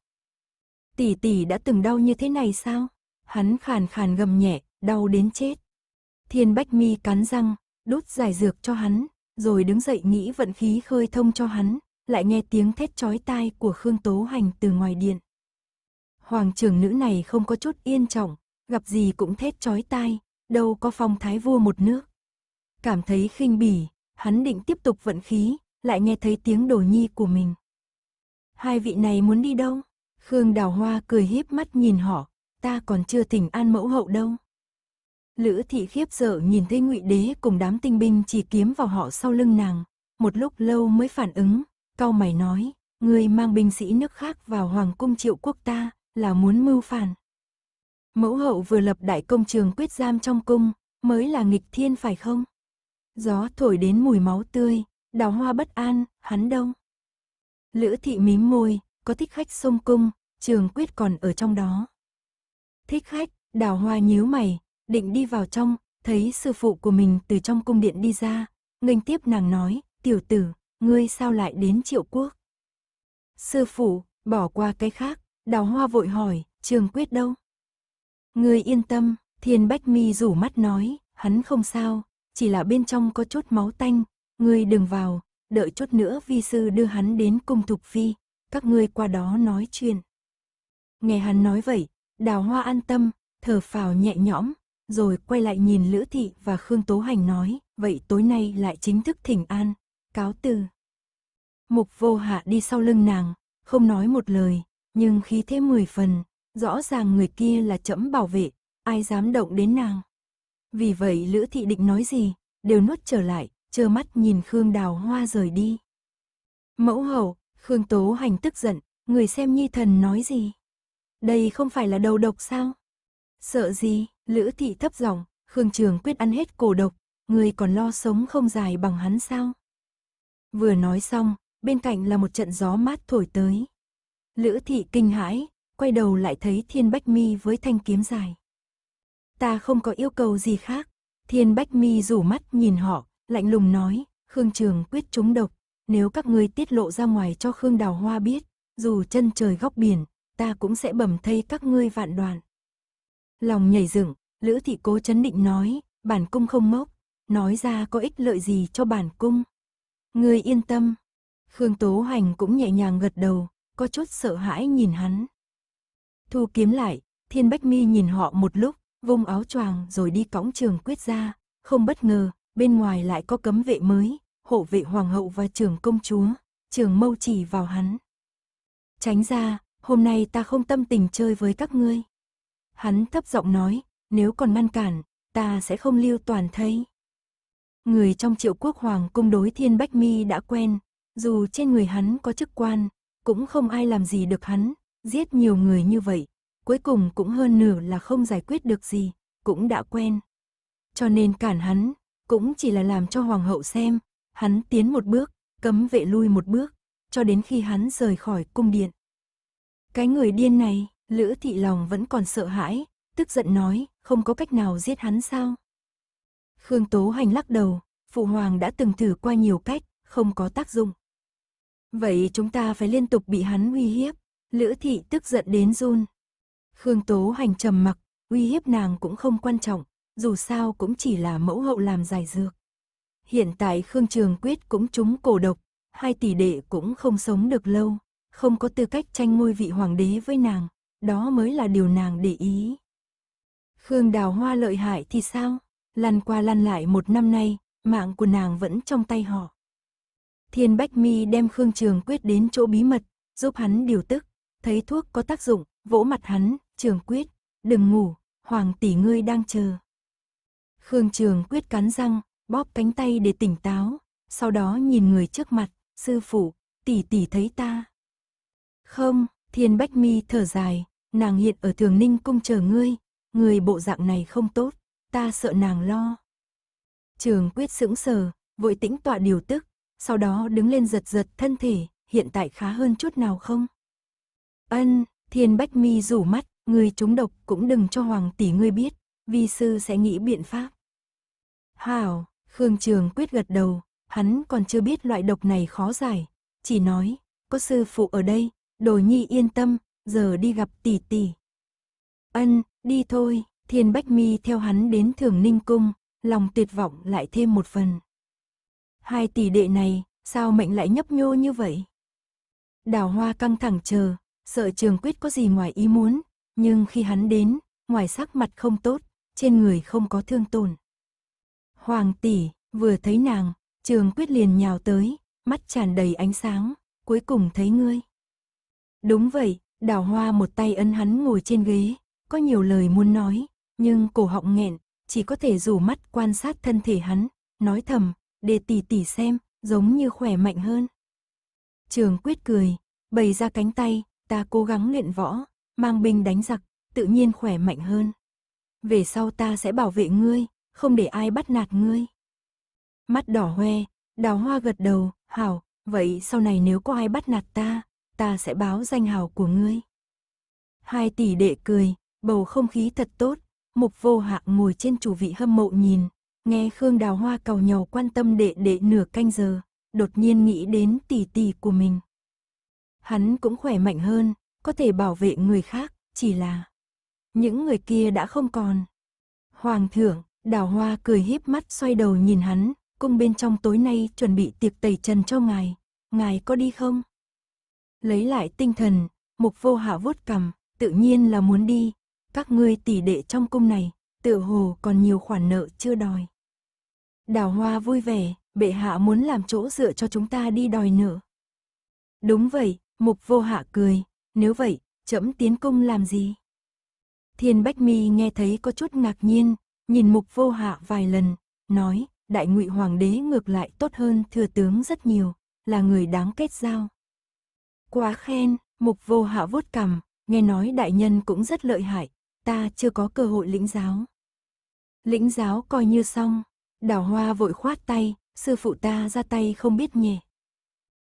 Tỷ tỷ đã từng đau như thế này sao? Hắn khàn khàn gầm nhẹ, đau đến chết. Thiên Bách Mi cắn răng, đút giải dược cho hắn, rồi đứng dậy nghĩ vận khí khơi thông cho hắn, lại nghe tiếng thét chói tai của Khương Tố Hành từ ngoài điện. Hoàng trưởng nữ này không có chút yên trọng, gặp gì cũng thét chói tai, đâu có phong thái vua một nước. Cảm thấy khinh bỉ, hắn định tiếp tục vận khí, lại nghe thấy tiếng đồ nhi của mình. Hai vị này muốn đi đâu? Khương Đào Hoa cười hiếp mắt nhìn họ, ta còn chưa thỉnh an mẫu hậu đâu. Lữ thị khiếp sợ nhìn thấy ngụy đế cùng đám tinh binh chỉ kiếm vào họ sau lưng nàng, một lúc lâu mới phản ứng, cau mày nói, người mang binh sĩ nước khác vào hoàng cung triệu quốc ta là muốn mưu phản. Mẫu hậu vừa lập đại công trường quyết giam trong cung, mới là nghịch thiên phải không? Gió thổi đến mùi máu tươi, đào hoa bất an, hắn đông. Lữ thị mím môi, có thích khách xông cung, trường quyết còn ở trong đó. Thích khách, đào hoa nhíu mày, định đi vào trong, thấy sư phụ của mình từ trong cung điện đi ra, nghênh tiếp nàng nói, tiểu tử, ngươi sao lại đến triệu quốc? Sư phụ, bỏ qua cái khác, đào hoa vội hỏi, trường quyết đâu? Người yên tâm, Thiên Bách Mi rủ mắt nói, hắn không sao, chỉ là bên trong có chút máu tanh, người đừng vào, đợi chút nữa vi sư đưa hắn đến cung thục vi, các ngươi qua đó nói chuyện. Nghe hắn nói vậy, đào hoa an tâm, thở phào nhẹ nhõm, rồi quay lại nhìn Lữ Thị và Khương Tố Hành nói, vậy tối nay lại chính thức thỉnh an, cáo từ. Mục vô hạ đi sau lưng nàng, không nói một lời, nhưng khí thế mười phần, Rõ ràng người kia là chấm bảo vệ, ai dám động đến nàng. Vì vậy Lữ Thị Định nói gì, đều nuốt trở lại, trơ mắt nhìn Khương Đào Hoa rời đi. Mẫu hậu, Khương Tố Hành tức giận, người xem nhi thần nói gì. Đây không phải là đầu độc sao? Sợ gì, Lữ Thị thấp giọng Khương Trường quyết ăn hết cổ độc, người còn lo sống không dài bằng hắn sao? Vừa nói xong, bên cạnh là một trận gió mát thổi tới. Lữ Thị kinh hãi, quay đầu lại thấy Thiên Bách Mi với thanh kiếm dài. Ta không có yêu cầu gì khác. Thiên Bách Mi rủ mắt nhìn họ, lạnh lùng nói, Khương Trường quyết trúng độc. Nếu các ngươi tiết lộ ra ngoài cho Khương Đào Hoa biết, dù chân trời góc biển, ta cũng sẽ bầm thây các ngươi vạn đoàn. Lòng nhảy dựng, Lữ Thị Cố chấn định nói, bản cung không mốc, nói ra có ích lợi gì cho bản cung. Ngươi yên tâm. Khương Tố Hành cũng nhẹ nhàng gật đầu, có chút sợ hãi nhìn hắn. Thu kiếm lại, Thiên Bách Mi nhìn họ một lúc, vung áo choàng rồi đi cõng trường quyết ra. Không bất ngờ, bên ngoài lại có cấm vệ mới, hộ vệ hoàng hậu và trường công chúa, trường mâu chỉ vào hắn. Tránh ra, hôm nay ta không tâm tình chơi với các ngươi. Hắn thấp giọng nói, nếu còn ngăn cản, ta sẽ không lưu toàn thây. Người trong triệu quốc hoàng cung đối thiên bách mi đã quen, dù trên người hắn có chức quan, cũng không ai làm gì được hắn, Giết nhiều người như vậy, cuối cùng cũng hơn nửa là không giải quyết được gì, cũng đã quen. Cho nên cản hắn, cũng chỉ là làm cho hoàng hậu xem, hắn tiến một bước, cấm vệ lui một bước, cho đến khi hắn rời khỏi cung điện. Cái người điên này, Lữ Thị Lòng vẫn còn sợ hãi, tức giận nói, không có cách nào giết hắn sao. Khương Tố Hành lắc đầu, Phụ Hoàng đã từng thử qua nhiều cách, không có tác dụng. Vậy chúng ta phải liên tục bị hắn uy hiếp, Lữ thị tức giận đến run. Khương Tố Hành trầm mặc, uy hiếp nàng cũng không quan trọng, dù sao cũng chỉ là mẫu hậu làm giải dược. Hiện tại Khương Trường Quyết cũng trúng cổ độc, hai tỷ đệ cũng không sống được lâu, không có tư cách tranh ngôi vị hoàng đế với nàng, đó mới là điều nàng để ý. Khương Đào Hoa lợi hại thì sao? Lăn qua lăn lại một năm nay, mạng của nàng vẫn trong tay họ. Thiên Bách Mi đem Khương Trường Quyết đến chỗ bí mật, giúp hắn điều tức thấy thuốc có tác dụng, vỗ mặt hắn, trường quyết, đừng ngủ, hoàng tỷ ngươi đang chờ. Khương trường quyết cắn răng, bóp cánh tay để tỉnh táo, sau đó nhìn người trước mặt, sư phụ, tỷ tỷ thấy ta. Không, thiên bách mi thở dài, nàng hiện ở thường ninh cung chờ ngươi, người bộ dạng này không tốt, ta sợ nàng lo. Trường quyết sững sờ, vội tĩnh tọa điều tức, sau đó đứng lên giật giật thân thể, hiện tại khá hơn chút nào không? Ân, Thiên Bách Mi rủ mắt, người trúng độc cũng đừng cho hoàng tỷ ngươi biết, vi sư sẽ nghĩ biện pháp. Hảo, Khương Trường quyết gật đầu, hắn còn chưa biết loại độc này khó giải, chỉ nói, có sư phụ ở đây, đồ nhi yên tâm, giờ đi gặp tỷ tỷ. Ân, đi thôi, Thiên Bách Mi theo hắn đến Thường Ninh Cung, lòng tuyệt vọng lại thêm một phần. Hai tỷ đệ này, sao mệnh lại nhấp nhô như vậy? Đào hoa căng thẳng chờ, sợ trường quyết có gì ngoài ý muốn, nhưng khi hắn đến, ngoài sắc mặt không tốt, trên người không có thương tổn. Hoàng tỷ vừa thấy nàng, trường quyết liền nhào tới, mắt tràn đầy ánh sáng, cuối cùng thấy ngươi. Đúng vậy, đào hoa một tay ấn hắn ngồi trên ghế, có nhiều lời muốn nói, nhưng cổ họng nghẹn, chỉ có thể rủ mắt quan sát thân thể hắn, nói thầm, để tỷ tỷ xem, giống như khỏe mạnh hơn. Trường quyết cười, bày ra cánh tay, ta cố gắng luyện võ, mang binh đánh giặc, tự nhiên khỏe mạnh hơn. Về sau ta sẽ bảo vệ ngươi, không để ai bắt nạt ngươi. Mắt đỏ hoe, đào hoa gật đầu, hảo, vậy sau này nếu có ai bắt nạt ta, ta sẽ báo danh hào của ngươi. Hai tỷ đệ cười, bầu không khí thật tốt, mục vô hạ ngồi trên chủ vị hâm mộ nhìn, nghe Khương Đào Hoa cầu nhầu quan tâm đệ đệ nửa canh giờ, đột nhiên nghĩ đến tỷ tỷ của mình hắn cũng khỏe mạnh hơn, có thể bảo vệ người khác, chỉ là những người kia đã không còn. Hoàng thượng, đào hoa cười híp mắt xoay đầu nhìn hắn, cung bên trong tối nay chuẩn bị tiệc tẩy trần cho ngài, ngài có đi không? Lấy lại tinh thần, mục vô hạ vuốt cầm, tự nhiên là muốn đi, các ngươi tỷ đệ trong cung này, tự hồ còn nhiều khoản nợ chưa đòi. Đào hoa vui vẻ, bệ hạ muốn làm chỗ dựa cho chúng ta đi đòi nợ. Đúng vậy, Mục vô hạ cười, nếu vậy, trẫm tiến cung làm gì? Thiên Bách Mi nghe thấy có chút ngạc nhiên, nhìn mục vô hạ vài lần, nói, đại ngụy hoàng đế ngược lại tốt hơn thừa tướng rất nhiều, là người đáng kết giao. Quá khen, mục vô hạ vuốt cằm, nghe nói đại nhân cũng rất lợi hại, ta chưa có cơ hội lĩnh giáo. Lĩnh giáo coi như xong, đào hoa vội khoát tay, sư phụ ta ra tay không biết nhỉ.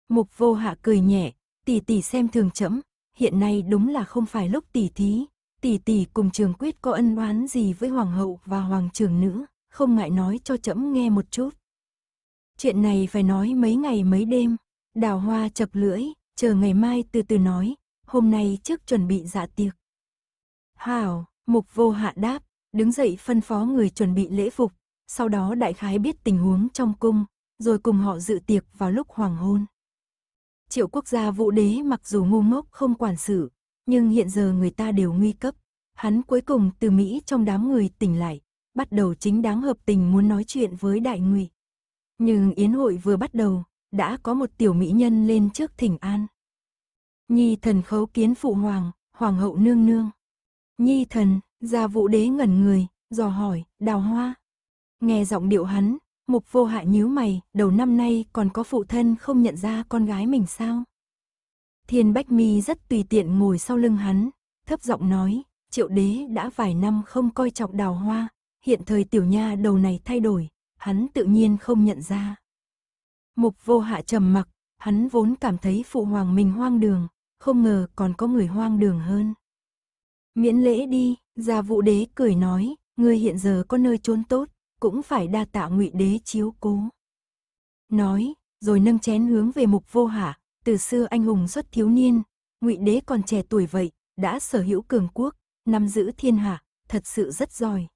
Mục vô hạ cười nhẹ, tỷ tỷ xem thường trẫm, hiện nay đúng là không phải lúc tỷ thí, tỷ tỷ cùng trường quyết có ân oán gì với hoàng hậu và hoàng trưởng nữ, không ngại nói cho trẫm nghe một chút. Chuyện này phải nói mấy ngày mấy đêm, đào hoa chập lưỡi, chờ ngày mai từ từ nói, hôm nay trước chuẩn bị dạ tiệc. Hảo, mục vô hạ đáp, đứng dậy phân phó người chuẩn bị lễ phục, sau đó đại khái biết tình huống trong cung, rồi cùng họ dự tiệc vào lúc hoàng hôn triệu quốc gia vũ đế mặc dù ngu ngốc không quản sự, nhưng hiện giờ người ta đều nguy cấp. Hắn cuối cùng từ Mỹ trong đám người tỉnh lại, bắt đầu chính đáng hợp tình muốn nói chuyện với đại nguy Nhưng yến hội vừa bắt đầu, đã có một tiểu mỹ nhân lên trước thỉnh an. Nhi thần khấu kiến phụ hoàng, hoàng hậu nương nương. Nhi thần, gia vũ đế ngẩn người, dò hỏi, đào hoa. Nghe giọng điệu hắn, Mục vô hại nhíu mày, đầu năm nay còn có phụ thân không nhận ra con gái mình sao? Thiên Bách Mi rất tùy tiện ngồi sau lưng hắn, thấp giọng nói, triệu đế đã vài năm không coi trọng đào hoa, hiện thời tiểu nha đầu này thay đổi, hắn tự nhiên không nhận ra. Mục vô hạ trầm mặc, hắn vốn cảm thấy phụ hoàng mình hoang đường, không ngờ còn có người hoang đường hơn. Miễn lễ đi, gia vụ đế cười nói, ngươi hiện giờ có nơi trốn tốt, cũng phải đa tạ ngụy đế chiếu cố. Nói, rồi nâng chén hướng về mục vô hạ, từ xưa anh hùng xuất thiếu niên, ngụy đế còn trẻ tuổi vậy, đã sở hữu cường quốc, nắm giữ thiên hạ, thật sự rất giỏi.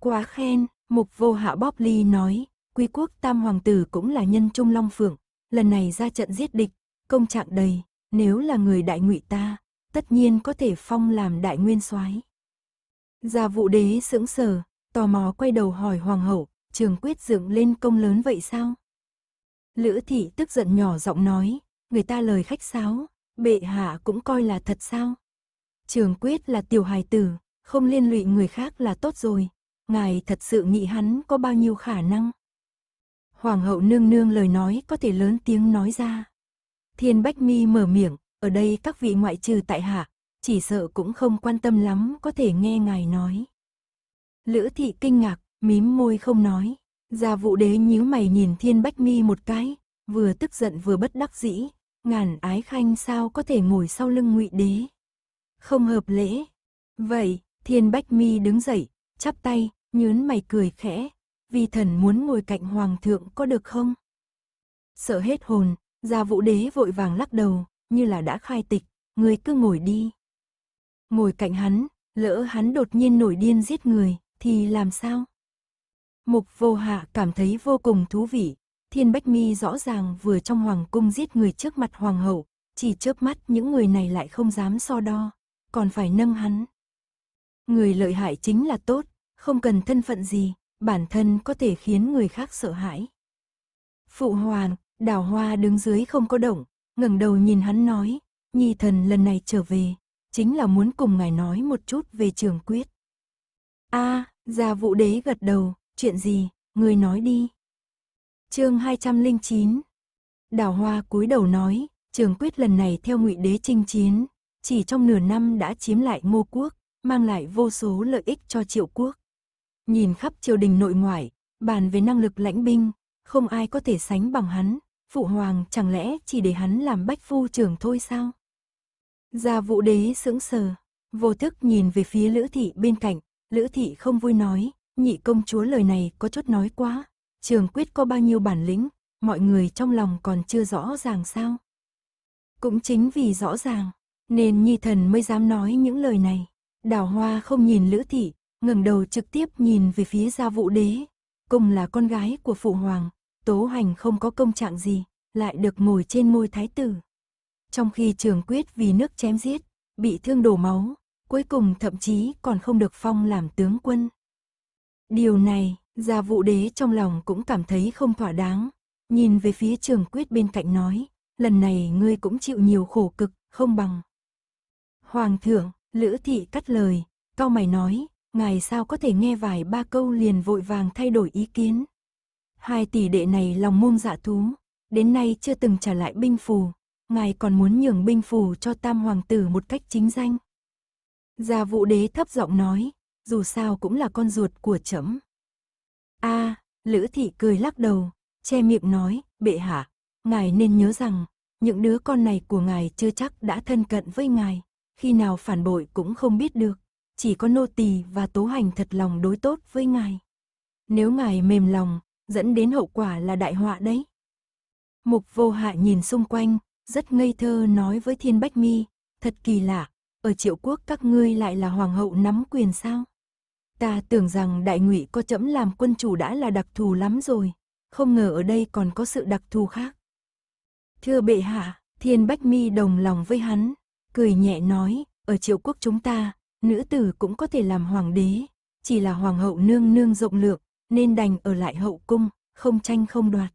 Quá khen, mục vô hạ bóp ly nói, quý quốc tam hoàng tử cũng là nhân trung long phượng, lần này ra trận giết địch, công trạng đầy, nếu là người đại ngụy ta, tất nhiên có thể phong làm đại nguyên soái. Gia vụ đế sững sờ, tò mò quay đầu hỏi hoàng hậu, trường quyết dựng lên công lớn vậy sao? Lữ thị tức giận nhỏ giọng nói, người ta lời khách sáo, bệ hạ cũng coi là thật sao? Trường quyết là tiểu hài tử, không liên lụy người khác là tốt rồi, ngài thật sự nghĩ hắn có bao nhiêu khả năng? Hoàng hậu nương nương lời nói có thể lớn tiếng nói ra. Thiên Bách Mi mở miệng, ở đây các vị ngoại trừ tại hạ, chỉ sợ cũng không quan tâm lắm có thể nghe ngài nói. Lữ thị kinh ngạc, mím môi không nói. Gia vụ đế nhíu mày nhìn thiên bách mi một cái, vừa tức giận vừa bất đắc dĩ. Ngàn ái khanh sao có thể ngồi sau lưng ngụy đế. Không hợp lễ. Vậy, thiên bách mi đứng dậy, chắp tay, nhớn mày cười khẽ. Vì thần muốn ngồi cạnh hoàng thượng có được không? Sợ hết hồn, gia vũ đế vội vàng lắc đầu, như là đã khai tịch, người cứ ngồi đi. Ngồi cạnh hắn, lỡ hắn đột nhiên nổi điên giết người, thì làm sao? Mục vô hạ cảm thấy vô cùng thú vị, Thiên Bách Mi rõ ràng vừa trong hoàng cung giết người trước mặt hoàng hậu, chỉ chớp mắt những người này lại không dám so đo, còn phải nâng hắn. Người lợi hại chính là tốt, không cần thân phận gì, bản thân có thể khiến người khác sợ hãi. Phụ hoàng, đào hoa đứng dưới không có động, ngẩng đầu nhìn hắn nói, nhi thần lần này trở về, chính là muốn cùng ngài nói một chút về trường quyết a à, già vụ đế gật đầu, chuyện gì, người nói đi. chương 209 Đào Hoa cúi đầu nói, trường quyết lần này theo ngụy đế chinh chiến, chỉ trong nửa năm đã chiếm lại ngô quốc, mang lại vô số lợi ích cho triệu quốc. Nhìn khắp triều đình nội ngoại, bàn về năng lực lãnh binh, không ai có thể sánh bằng hắn, phụ hoàng chẳng lẽ chỉ để hắn làm bách phu trưởng thôi sao? Gia vũ đế sững sờ, vô thức nhìn về phía lữ thị bên cạnh, Lữ thị không vui nói, nhị công chúa lời này có chút nói quá. Trường quyết có bao nhiêu bản lĩnh, mọi người trong lòng còn chưa rõ ràng sao. Cũng chính vì rõ ràng, nên nhi thần mới dám nói những lời này. Đào hoa không nhìn lữ thị, ngẩng đầu trực tiếp nhìn về phía gia vụ đế. Cùng là con gái của phụ hoàng, tố hành không có công trạng gì, lại được ngồi trên môi thái tử. Trong khi trường quyết vì nước chém giết, bị thương đổ máu, cuối cùng thậm chí còn không được phong làm tướng quân. Điều này, gia vụ đế trong lòng cũng cảm thấy không thỏa đáng, nhìn về phía trường quyết bên cạnh nói, lần này ngươi cũng chịu nhiều khổ cực, không bằng. Hoàng thượng, Lữ Thị cắt lời, cao mày nói, ngài sao có thể nghe vài ba câu liền vội vàng thay đổi ý kiến. Hai tỷ đệ này lòng muông dạ thú, đến nay chưa từng trả lại binh phù, ngài còn muốn nhường binh phù cho tam hoàng tử một cách chính danh. Gia Vũ Đế thấp giọng nói, dù sao cũng là con ruột của chấm. A, à, Lữ Thị cười lắc đầu, che miệng nói, bệ hạ, ngài nên nhớ rằng, những đứa con này của ngài chưa chắc đã thân cận với ngài, khi nào phản bội cũng không biết được, chỉ có nô tỳ và tố hành thật lòng đối tốt với ngài. Nếu ngài mềm lòng, dẫn đến hậu quả là đại họa đấy. Mục vô hạ nhìn xung quanh, rất ngây thơ nói với Thiên Bách Mi, thật kỳ lạ, ở triệu quốc các ngươi lại là hoàng hậu nắm quyền sao? Ta tưởng rằng đại ngụy có chấm làm quân chủ đã là đặc thù lắm rồi, không ngờ ở đây còn có sự đặc thù khác. Thưa bệ hạ, thiên bách mi đồng lòng với hắn, cười nhẹ nói, ở triệu quốc chúng ta, nữ tử cũng có thể làm hoàng đế, chỉ là hoàng hậu nương nương rộng lượng, nên đành ở lại hậu cung, không tranh không đoạt.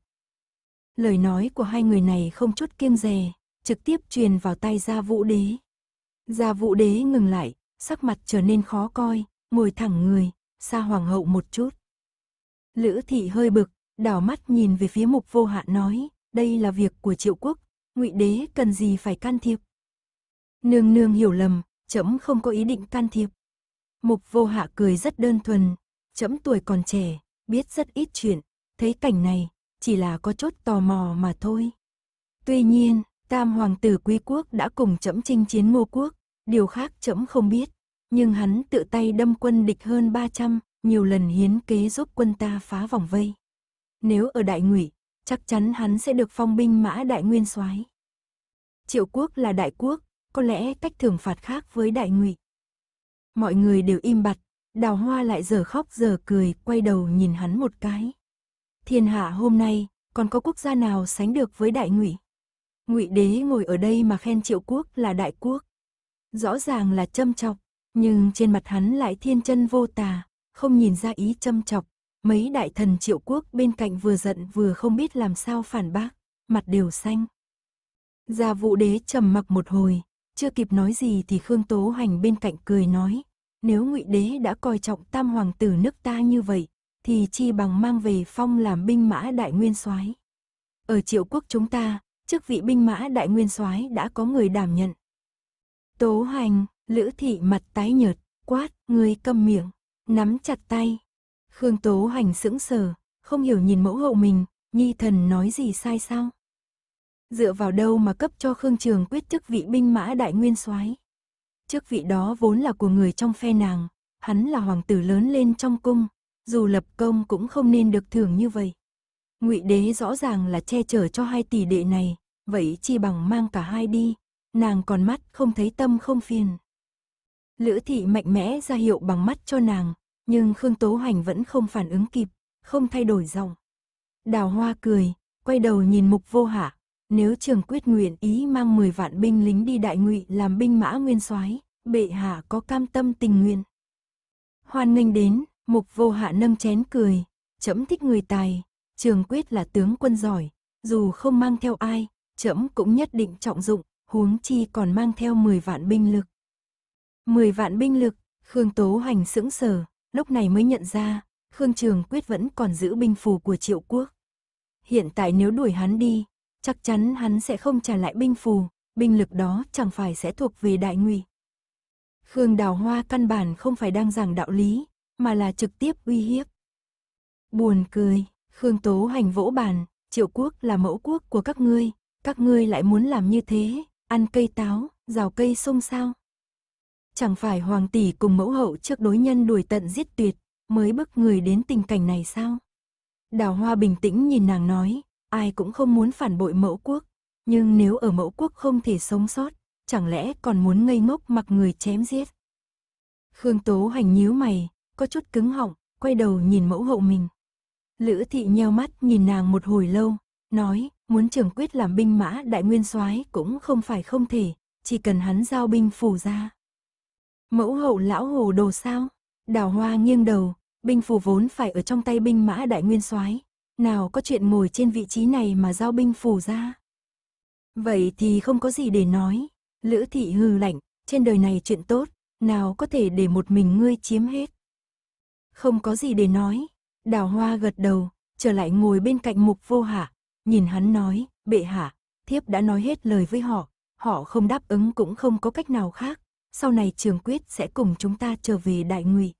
Lời nói của hai người này không chút kiêng dè, trực tiếp truyền vào tay gia vũ đế. Gia vũ đế ngừng lại, sắc mặt trở nên khó coi, ngồi thẳng người, xa hoàng hậu một chút. Lữ thị hơi bực, đảo mắt nhìn về phía mục vô hạ nói, đây là việc của triệu quốc, ngụy đế cần gì phải can thiệp. Nương nương hiểu lầm, trẫm không có ý định can thiệp. Mục vô hạ cười rất đơn thuần, trẫm tuổi còn trẻ, biết rất ít chuyện, thấy cảnh này, chỉ là có chút tò mò mà thôi. Tuy nhiên, Tam hoàng tử quý quốc đã cùng chấm chinh chiến ngô quốc, điều khác chấm không biết. Nhưng hắn tự tay đâm quân địch hơn 300, nhiều lần hiến kế giúp quân ta phá vòng vây. Nếu ở đại ngụy, chắc chắn hắn sẽ được phong binh mã đại nguyên soái. Triệu quốc là đại quốc, có lẽ cách thưởng phạt khác với đại ngụy. Mọi người đều im bặt, đào hoa lại giờ khóc giờ cười quay đầu nhìn hắn một cái. Thiên hạ hôm nay, còn có quốc gia nào sánh được với đại ngụy? Ngụy đế ngồi ở đây mà khen triệu quốc là đại quốc. Rõ ràng là châm chọc, nhưng trên mặt hắn lại thiên chân vô tà, không nhìn ra ý châm chọc. Mấy đại thần triệu quốc bên cạnh vừa giận vừa không biết làm sao phản bác, mặt đều xanh. Gia vụ đế trầm mặc một hồi, chưa kịp nói gì thì Khương Tố Hành bên cạnh cười nói, nếu ngụy đế đã coi trọng tam hoàng tử nước ta như vậy, thì chi bằng mang về phong làm binh mã đại nguyên soái Ở triệu quốc chúng ta, chức vị binh mã đại nguyên soái đã có người đảm nhận. Tố hành, Lữ Thị mặt tái nhợt, quát, người cầm miệng, nắm chặt tay. Khương Tố hành sững sờ, không hiểu nhìn mẫu hậu mình, nhi thần nói gì sai sao? Dựa vào đâu mà cấp cho Khương Trường quyết chức vị binh mã đại nguyên soái? Chức vị đó vốn là của người trong phe nàng, hắn là hoàng tử lớn lên trong cung, dù lập công cũng không nên được thưởng như vậy ngụy đế rõ ràng là che chở cho hai tỷ đệ này, vậy chi bằng mang cả hai đi, nàng còn mắt không thấy tâm không phiền. Lữ thị mạnh mẽ ra hiệu bằng mắt cho nàng, nhưng Khương Tố Hoành vẫn không phản ứng kịp, không thay đổi giọng. Đào hoa cười, quay đầu nhìn mục vô hạ, nếu trường quyết nguyện ý mang 10 vạn binh lính đi đại ngụy làm binh mã nguyên soái bệ hạ có cam tâm tình nguyện. Hoan nghênh đến, mục vô hạ nâng chén cười, chấm thích người tài, Trường Quyết là tướng quân giỏi, dù không mang theo ai, trẫm cũng nhất định trọng dụng, huống chi còn mang theo 10 vạn binh lực. 10 vạn binh lực, Khương Tố Hành sững sờ, lúc này mới nhận ra, Khương Trường Quyết vẫn còn giữ binh phù của Triệu Quốc. Hiện tại nếu đuổi hắn đi, chắc chắn hắn sẽ không trả lại binh phù, binh lực đó chẳng phải sẽ thuộc về Đại Ngụy. Khương Đào Hoa căn bản không phải đang giảng đạo lý, mà là trực tiếp uy hiếp. Buồn cười, Khương Tố Hành vỗ bàn, triệu quốc là mẫu quốc của các ngươi, các ngươi lại muốn làm như thế, ăn cây táo, rào cây sông sao. Chẳng phải hoàng tỷ cùng mẫu hậu trước đối nhân đuổi tận giết tuyệt, mới bức người đến tình cảnh này sao? Đào Hoa bình tĩnh nhìn nàng nói, ai cũng không muốn phản bội mẫu quốc, nhưng nếu ở mẫu quốc không thể sống sót, chẳng lẽ còn muốn ngây ngốc mặc người chém giết? Khương Tố Hành nhíu mày, có chút cứng họng, quay đầu nhìn mẫu hậu mình. Lữ thị nheo mắt nhìn nàng một hồi lâu, nói, muốn trưởng quyết làm binh mã đại nguyên soái cũng không phải không thể, chỉ cần hắn giao binh phủ ra. Mẫu hậu lão hồ đồ sao? Đào hoa nghiêng đầu, binh phủ vốn phải ở trong tay binh mã đại nguyên soái nào có chuyện ngồi trên vị trí này mà giao binh phủ ra. Vậy thì không có gì để nói, Lữ thị hư lạnh, trên đời này chuyện tốt, nào có thể để một mình ngươi chiếm hết. Không có gì để nói, Đào hoa gật đầu, trở lại ngồi bên cạnh mục vô hạ, nhìn hắn nói, bệ hạ, thiếp đã nói hết lời với họ, họ không đáp ứng cũng không có cách nào khác, sau này trường quyết sẽ cùng chúng ta trở về đại ngụy.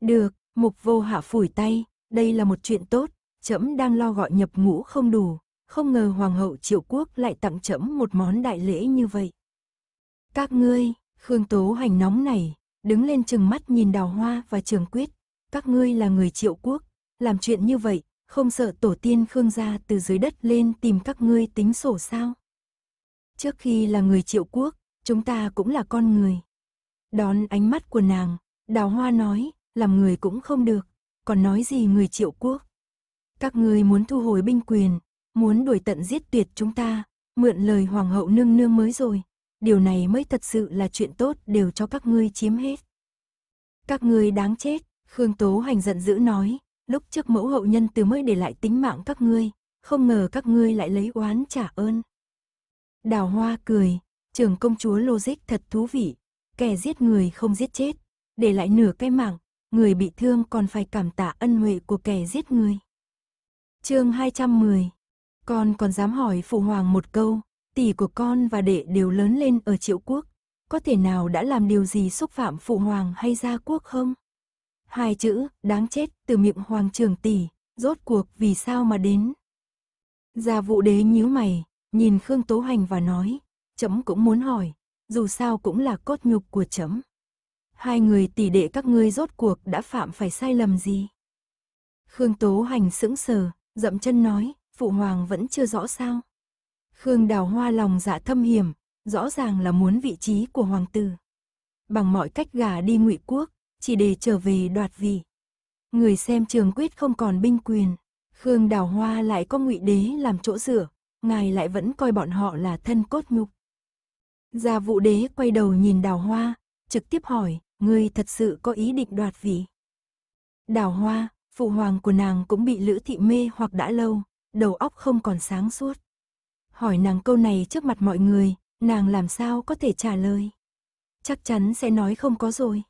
Được, mục vô hạ phủi tay, đây là một chuyện tốt, trẫm đang lo gọi nhập ngũ không đủ, không ngờ hoàng hậu triệu quốc lại tặng trẫm một món đại lễ như vậy. Các ngươi, Khương Tố Hành nóng này, đứng lên chừng mắt nhìn đào hoa và trường quyết, các ngươi là người triệu quốc, làm chuyện như vậy, không sợ tổ tiên Khương gia từ dưới đất lên tìm các ngươi tính sổ sao? Trước khi là người triệu quốc, chúng ta cũng là con người. Đón ánh mắt của nàng, đào hoa nói, làm người cũng không được, còn nói gì người triệu quốc. Các ngươi muốn thu hồi binh quyền, muốn đuổi tận giết tuyệt chúng ta, mượn lời hoàng hậu nương nương mới rồi. Điều này mới thật sự là chuyện tốt đều cho các ngươi chiếm hết. Các ngươi đáng chết, Khương Tố Hành giận dữ nói, lúc trước mẫu hậu nhân từ mới để lại tính mạng các ngươi, không ngờ các ngươi lại lấy oán trả ơn. Đào Hoa cười, Trường công chúa logic thật thú vị, kẻ giết người không giết chết, để lại nửa cái mạng, người bị thương còn phải cảm tạ ân huệ của kẻ giết người. Chương 210. Con còn dám hỏi phụ hoàng một câu, tỷ của con và đệ đều lớn lên ở Triệu quốc, có thể nào đã làm điều gì xúc phạm phụ hoàng hay gia quốc không? hai chữ, đáng chết, từ miệng hoàng trường tỷ, rốt cuộc vì sao mà đến. Gia vụ đế nhíu mày, nhìn Khương Tố Hành và nói, chấm cũng muốn hỏi, dù sao cũng là cốt nhục của chấm. Hai người tỷ đệ các ngươi rốt cuộc đã phạm phải sai lầm gì? Khương Tố Hành sững sờ, dậm chân nói, phụ hoàng vẫn chưa rõ sao. Khương Đào Hoa lòng dạ thâm hiểm, rõ ràng là muốn vị trí của hoàng tử. Bằng mọi cách gà đi ngụy quốc, chỉ để trở về đoạt vị. Người xem trường quyết không còn binh quyền, Khương Đào Hoa lại có ngụy đế làm chỗ dựa, ngài lại vẫn coi bọn họ là thân cốt nhục. Gia vụ đế quay đầu nhìn Đào Hoa, trực tiếp hỏi, ngươi thật sự có ý định đoạt vị. Đào Hoa, phụ hoàng của nàng cũng bị Lữ Thị mê hoặc đã lâu, đầu óc không còn sáng suốt. Hỏi nàng câu này trước mặt mọi người, nàng làm sao có thể trả lời. Chắc chắn sẽ nói không có rồi.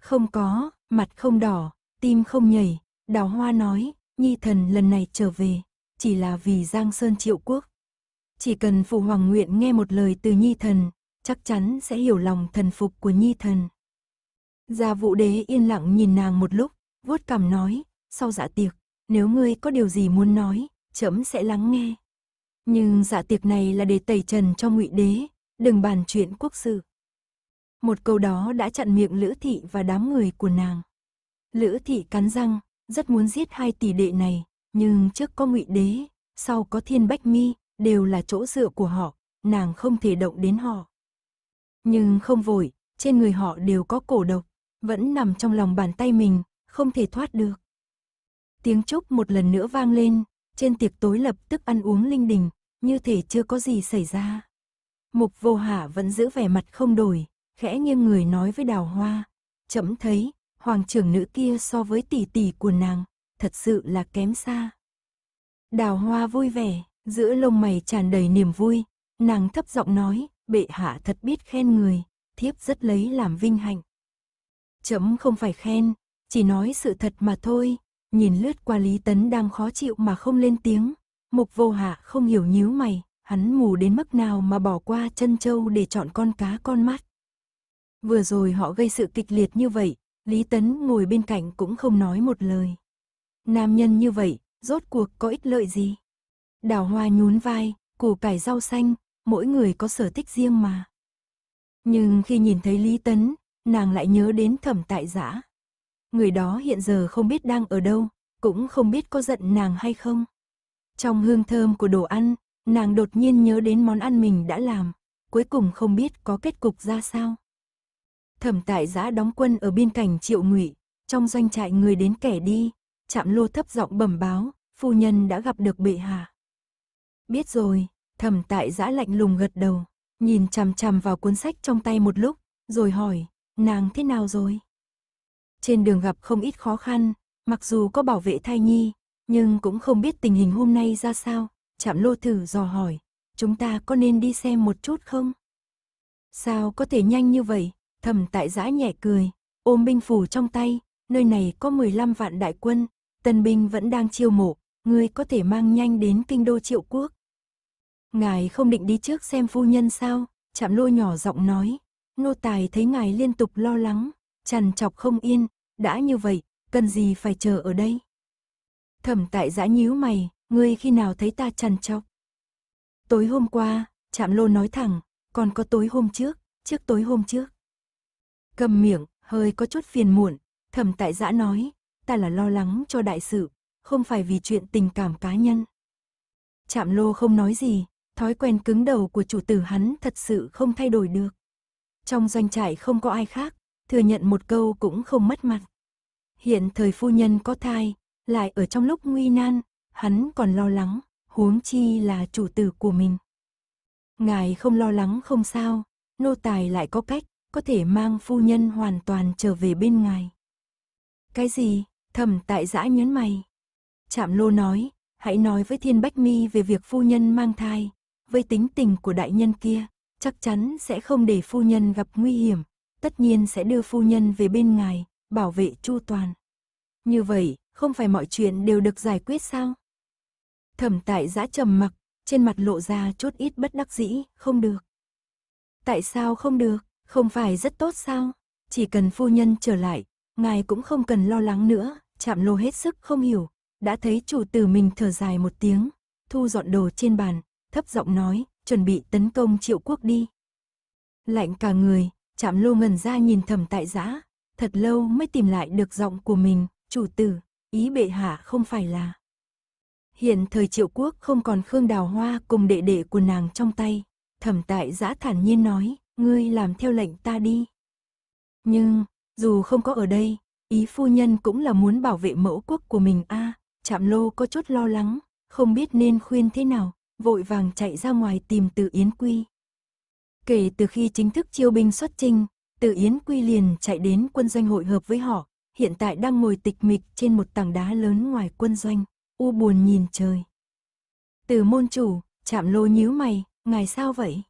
Không có, mặt không đỏ, tim không nhảy, đào hoa nói, nhi thần lần này trở về, chỉ là vì Giang Sơn triệu quốc. Chỉ cần phụ hoàng nguyện nghe một lời từ nhi thần, chắc chắn sẽ hiểu lòng thần phục của nhi thần. Gia vũ đế yên lặng nhìn nàng một lúc, vuốt cằm nói, sau dạ tiệc, nếu ngươi có điều gì muốn nói, trẫm sẽ lắng nghe. Nhưng dạ tiệc này là để tẩy trần cho ngụy đế, đừng bàn chuyện quốc sự một câu đó đã chặn miệng Lữ Thị và đám người của nàng. Lữ Thị cắn răng, rất muốn giết hai tỷ đệ này, nhưng trước có ngụy đế, sau có thiên bách mi, đều là chỗ dựa của họ, nàng không thể động đến họ. Nhưng không vội, trên người họ đều có cổ độc, vẫn nằm trong lòng bàn tay mình, không thể thoát được. Tiếng chúc một lần nữa vang lên, trên tiệc tối lập tức ăn uống linh đình, như thể chưa có gì xảy ra. Mục vô hạ vẫn giữ vẻ mặt không đổi, khẽ nghiêng người nói với đào hoa. Chậm thấy, hoàng trưởng nữ kia so với tỷ tỷ của nàng, thật sự là kém xa. Đào hoa vui vẻ, giữa lông mày tràn đầy niềm vui, nàng thấp giọng nói, bệ hạ thật biết khen người, thiếp rất lấy làm vinh hạnh. Chấm không phải khen, chỉ nói sự thật mà thôi, nhìn lướt qua Lý Tấn đang khó chịu mà không lên tiếng, mục vô hạ không hiểu nhíu mày, hắn mù đến mức nào mà bỏ qua chân châu để chọn con cá con mắt. Vừa rồi họ gây sự kịch liệt như vậy, Lý Tấn ngồi bên cạnh cũng không nói một lời. Nam nhân như vậy, rốt cuộc có ích lợi gì? Đào hoa nhún vai, củ cải rau xanh, mỗi người có sở thích riêng mà. Nhưng khi nhìn thấy Lý Tấn, nàng lại nhớ đến thẩm tại giã. Người đó hiện giờ không biết đang ở đâu, cũng không biết có giận nàng hay không. Trong hương thơm của đồ ăn, nàng đột nhiên nhớ đến món ăn mình đã làm, cuối cùng không biết có kết cục ra sao. Thẩm tại giã đóng quân ở biên cảnh triệu ngụy, trong doanh trại người đến kẻ đi, chạm lô thấp giọng bẩm báo, phu nhân đã gặp được bệ hạ. Biết rồi, thẩm tại giã lạnh lùng gật đầu, nhìn chằm chằm vào cuốn sách trong tay một lúc, rồi hỏi, nàng thế nào rồi? Trên đường gặp không ít khó khăn, mặc dù có bảo vệ thai nhi, nhưng cũng không biết tình hình hôm nay ra sao, chạm lô thử dò hỏi, chúng ta có nên đi xem một chút không? Sao có thể nhanh như vậy, Thẩm tại giã nhẹ cười, ôm binh phù trong tay, nơi này có 15 vạn đại quân, tân binh vẫn đang chiêu mộ, ngươi có thể mang nhanh đến kinh đô triệu quốc. Ngài không định đi trước xem phu nhân sao, chạm lô nhỏ giọng nói, nô tài thấy ngài liên tục lo lắng, trằn chọc không yên, đã như vậy, cần gì phải chờ ở đây. Thẩm tại giã nhíu mày, ngươi khi nào thấy ta trằn chọc. Tối hôm qua, chạm lô nói thẳng, còn có tối hôm trước, trước tối hôm trước. Cầm miệng, hơi có chút phiền muộn, thầm tại dã nói, ta là lo lắng cho đại sự, không phải vì chuyện tình cảm cá nhân. Chạm lô không nói gì, thói quen cứng đầu của chủ tử hắn thật sự không thay đổi được. Trong doanh trại không có ai khác, thừa nhận một câu cũng không mất mặt. Hiện thời phu nhân có thai, lại ở trong lúc nguy nan, hắn còn lo lắng, huống chi là chủ tử của mình. Ngài không lo lắng không sao, nô tài lại có cách, có thể mang phu nhân hoàn toàn trở về bên ngài. Cái gì? Thẩm tại giã nhớn mày. Chạm lô nói, hãy nói với Thiên Bách Mi về việc phu nhân mang thai, với tính tình của đại nhân kia, chắc chắn sẽ không để phu nhân gặp nguy hiểm, tất nhiên sẽ đưa phu nhân về bên ngài, bảo vệ chu toàn. Như vậy, không phải mọi chuyện đều được giải quyết sao? Thẩm tại giã trầm mặc, trên mặt lộ ra chút ít bất đắc dĩ, không được. Tại sao không được? Không phải rất tốt sao? Chỉ cần phu nhân trở lại, ngài cũng không cần lo lắng nữa, chạm lô hết sức không hiểu. Đã thấy chủ tử mình thở dài một tiếng, thu dọn đồ trên bàn, thấp giọng nói, chuẩn bị tấn công triệu quốc đi. Lạnh cả người, chạm lô ngần ra nhìn thầm tại giã, thật lâu mới tìm lại được giọng của mình, chủ tử, ý bệ hạ không phải là. Hiện thời triệu quốc không còn Khương Đào Hoa cùng đệ đệ của nàng trong tay, thẩm tại giã thản nhiên nói, ngươi làm theo lệnh ta đi. Nhưng, dù không có ở đây, ý phu nhân cũng là muốn bảo vệ mẫu quốc của mình a à, chạm lô có chút lo lắng, không biết nên khuyên thế nào, vội vàng chạy ra ngoài tìm từ Yến Quy. Kể từ khi chính thức chiêu binh xuất chinh, từ Yến Quy liền chạy đến quân doanh hội hợp với họ, hiện tại đang ngồi tịch mịch trên một tảng đá lớn ngoài quân doanh, u buồn nhìn trời. Từ môn chủ, chạm lô nhíu mày, ngài sao vậy?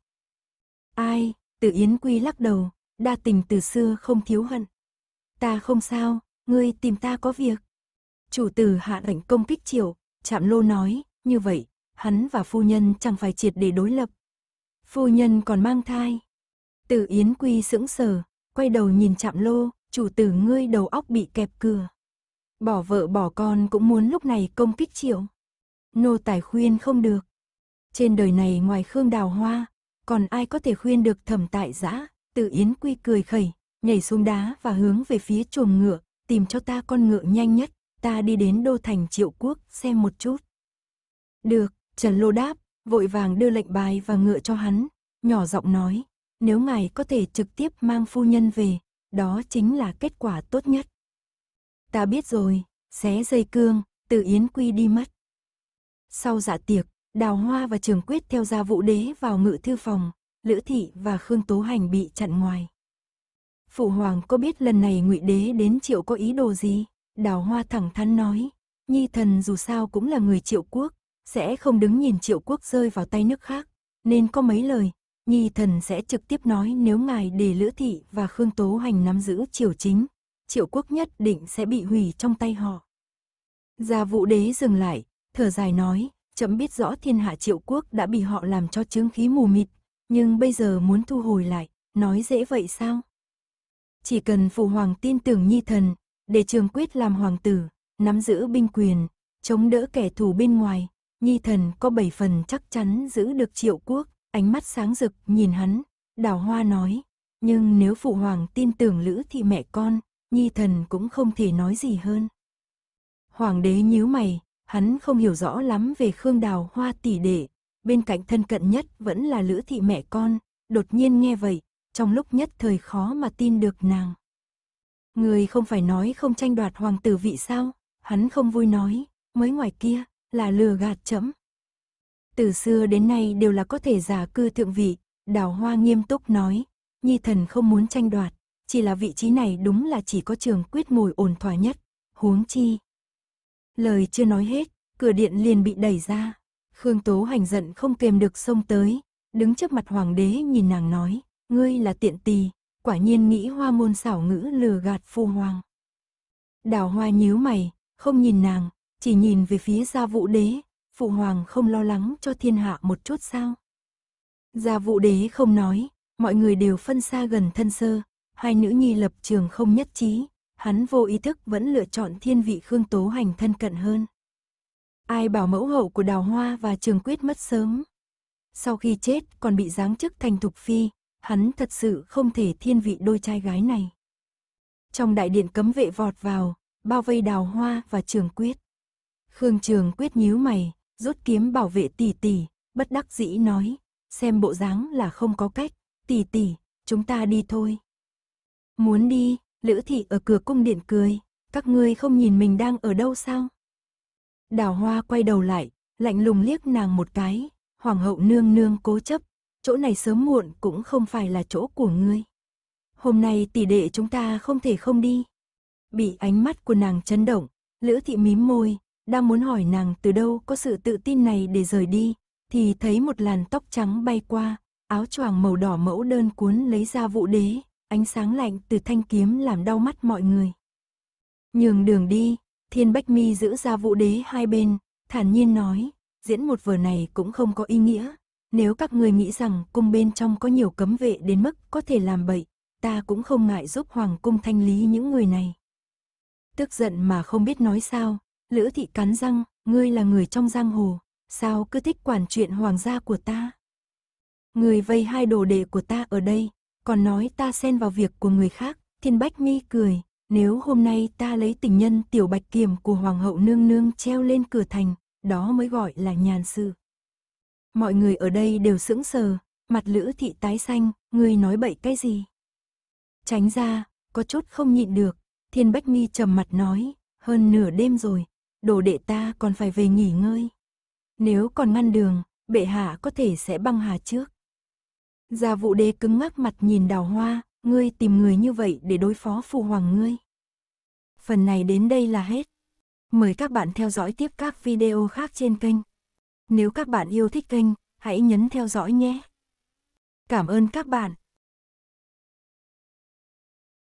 Ai, từ Yến Quy lắc đầu, đa tình từ xưa không thiếu hận. Ta không sao, ngươi tìm ta có việc. Chủ tử hạ lệnh công kích triệu, chạm lô nói, như vậy, hắn và phu nhân chẳng phải triệt để đối lập. Phu nhân còn mang thai. Từ Yến Quy sững sờ, quay đầu nhìn chạm lô, chủ tử ngươi đầu óc bị kẹp cửa. Bỏ vợ bỏ con cũng muốn lúc này công kích triệu. Nô tài khuyên không được. Trên đời này ngoài Khương Đào Hoa, còn ai có thể khuyên được thẩm tại giã, tự yến quy cười khẩy, nhảy xuống đá và hướng về phía chuồng ngựa, tìm cho ta con ngựa nhanh nhất, ta đi đến đô thành triệu quốc xem một chút. Được, Trần Lô đáp, vội vàng đưa lệnh bài và ngựa cho hắn, nhỏ giọng nói, nếu ngài có thể trực tiếp mang phu nhân về, đó chính là kết quả tốt nhất. Ta biết rồi, xé dây cương, tự yến quy đi mất. Sau dạ tiệc, Đào Hoa và Trường Quyết theo gia vũ đế vào ngự thư phòng, Lữ Thị và Khương Tố Hành bị chặn ngoài. Phụ hoàng có biết lần này ngụy đế đến triệu có ý đồ gì? Đào Hoa thẳng thắn nói, Nhi thần dù sao cũng là người triệu quốc, sẽ không đứng nhìn triệu quốc rơi vào tay nước khác, nên có mấy lời, Nhi thần sẽ trực tiếp nói nếu ngài để Lữ Thị và Khương Tố Hành nắm giữ triều chính, triệu quốc nhất định sẽ bị hủy trong tay họ. Gia vũ đế dừng lại, thở dài nói, Chấm biết rõ thiên hạ triệu quốc đã bị họ làm cho chứng khí mù mịt, nhưng bây giờ muốn thu hồi lại, nói dễ vậy sao? Chỉ cần phụ hoàng tin tưởng nhi thần, để trường quyết làm hoàng tử, nắm giữ binh quyền, chống đỡ kẻ thù bên ngoài, nhi thần có bảy phần chắc chắn giữ được triệu quốc, ánh mắt sáng rực nhìn hắn, đào hoa nói, nhưng nếu phụ hoàng tin tưởng lữ thì mẹ con, nhi thần cũng không thể nói gì hơn. Hoàng đế nhíu mày, hắn không hiểu rõ lắm về Khương Đào Hoa tỷ đệ, bên cạnh thân cận nhất vẫn là Lữ thị mẹ con, đột nhiên nghe vậy, trong lúc nhất thời khó mà tin được nàng. Người không phải nói không tranh đoạt hoàng tử vị sao, hắn không vui nói, mới ngoài kia, là lừa gạt chấm. Từ xưa đến nay đều là có thể giả cư thượng vị, đào hoa nghiêm túc nói, nhi thần không muốn tranh đoạt, chỉ là vị trí này đúng là chỉ có trường quyết ngồi ổn thỏa nhất, huống chi, Lời chưa nói hết, cửa điện liền bị đẩy ra. Khương Tố Hành giận không kềm được xông tới, đứng trước mặt hoàng đế nhìn nàng nói, ngươi là tiện tì quả nhiên nghĩ hoa môn xảo ngữ lừa gạt phu hoàng. Đào hoa nhíu mày, không nhìn nàng, chỉ nhìn về phía gia vũ đế, phụ hoàng không lo lắng cho thiên hạ một chút sao. Gia vũ đế không nói, mọi người đều phân xa gần thân sơ, hai nữ nhi lập trường không nhất trí, hắn vô ý thức vẫn lựa chọn thiên vị Khương Tố Hành thân cận hơn. Ai bảo mẫu hậu của đào hoa và trường quyết mất sớm. Sau khi chết còn bị giáng chức thành thục phi, hắn thật sự không thể thiên vị đôi trai gái này. Trong đại điện cấm vệ vọt vào, bao vây đào hoa và trường quyết. Khương trường quyết nhíu mày, rút kiếm bảo vệ tỷ tỷ, bất đắc dĩ nói, xem bộ dáng là không có cách, tỷ tỷ, chúng ta đi thôi. Muốn đi, Lữ thị ở cửa cung điện cười, các ngươi không nhìn mình đang ở đâu sao? Đào hoa quay đầu lại, lạnh lùng liếc nàng một cái, hoàng hậu nương nương cố chấp, chỗ này sớm muộn cũng không phải là chỗ của ngươi. Hôm nay tỷ đệ chúng ta không thể không đi. Bị ánh mắt của nàng chấn động, Lữ thị mím môi, đang muốn hỏi nàng từ đâu có sự tự tin này để rời đi, thì thấy một làn tóc trắng bay qua, áo choàng màu đỏ mẫu đơn cuốn lấy ra vụ đế, ánh sáng lạnh từ thanh kiếm làm đau mắt mọi người. Nhường đường đi, Thiên Bách Mi giữ ra vũ đế hai bên, thản nhiên nói, diễn một vở này cũng không có ý nghĩa. Nếu các người nghĩ rằng cung bên trong có nhiều cấm vệ đến mức có thể làm bậy, ta cũng không ngại giúp hoàng cung thanh lý những người này. Tức giận mà không biết nói sao, Lữ Thị cắn răng, ngươi là người trong giang hồ, sao cứ thích quản chuyện hoàng gia của ta? Người vây hai đồ đệ của ta ở đây, còn nói ta xen vào việc của người khác. Thiên Bách Mi cười, nếu hôm nay ta lấy tình nhân tiểu bạch kiểm của Hoàng hậu nương nương treo lên cửa thành, đó mới gọi là nhàn sự. Mọi người ở đây đều sững sờ, mặt lữ thị tái xanh, ngươi nói bậy cái gì? Tránh ra, có chút không nhịn được, Thiên Bách Mi trầm mặt nói, hơn nửa đêm rồi, đồ đệ ta còn phải về nghỉ ngơi. Nếu còn ngăn đường, bệ hạ có thể sẽ băng hà trước. Gia vụ đế cứng ngắc mặt nhìn đào hoa, ngươi tìm người như vậy để đối phó phù hoàng ngươi. Phần này đến đây là hết. Mời các bạn theo dõi tiếp các video khác trên kênh. Nếu các bạn yêu thích kênh, hãy nhấn theo dõi nhé. Cảm ơn các bạn.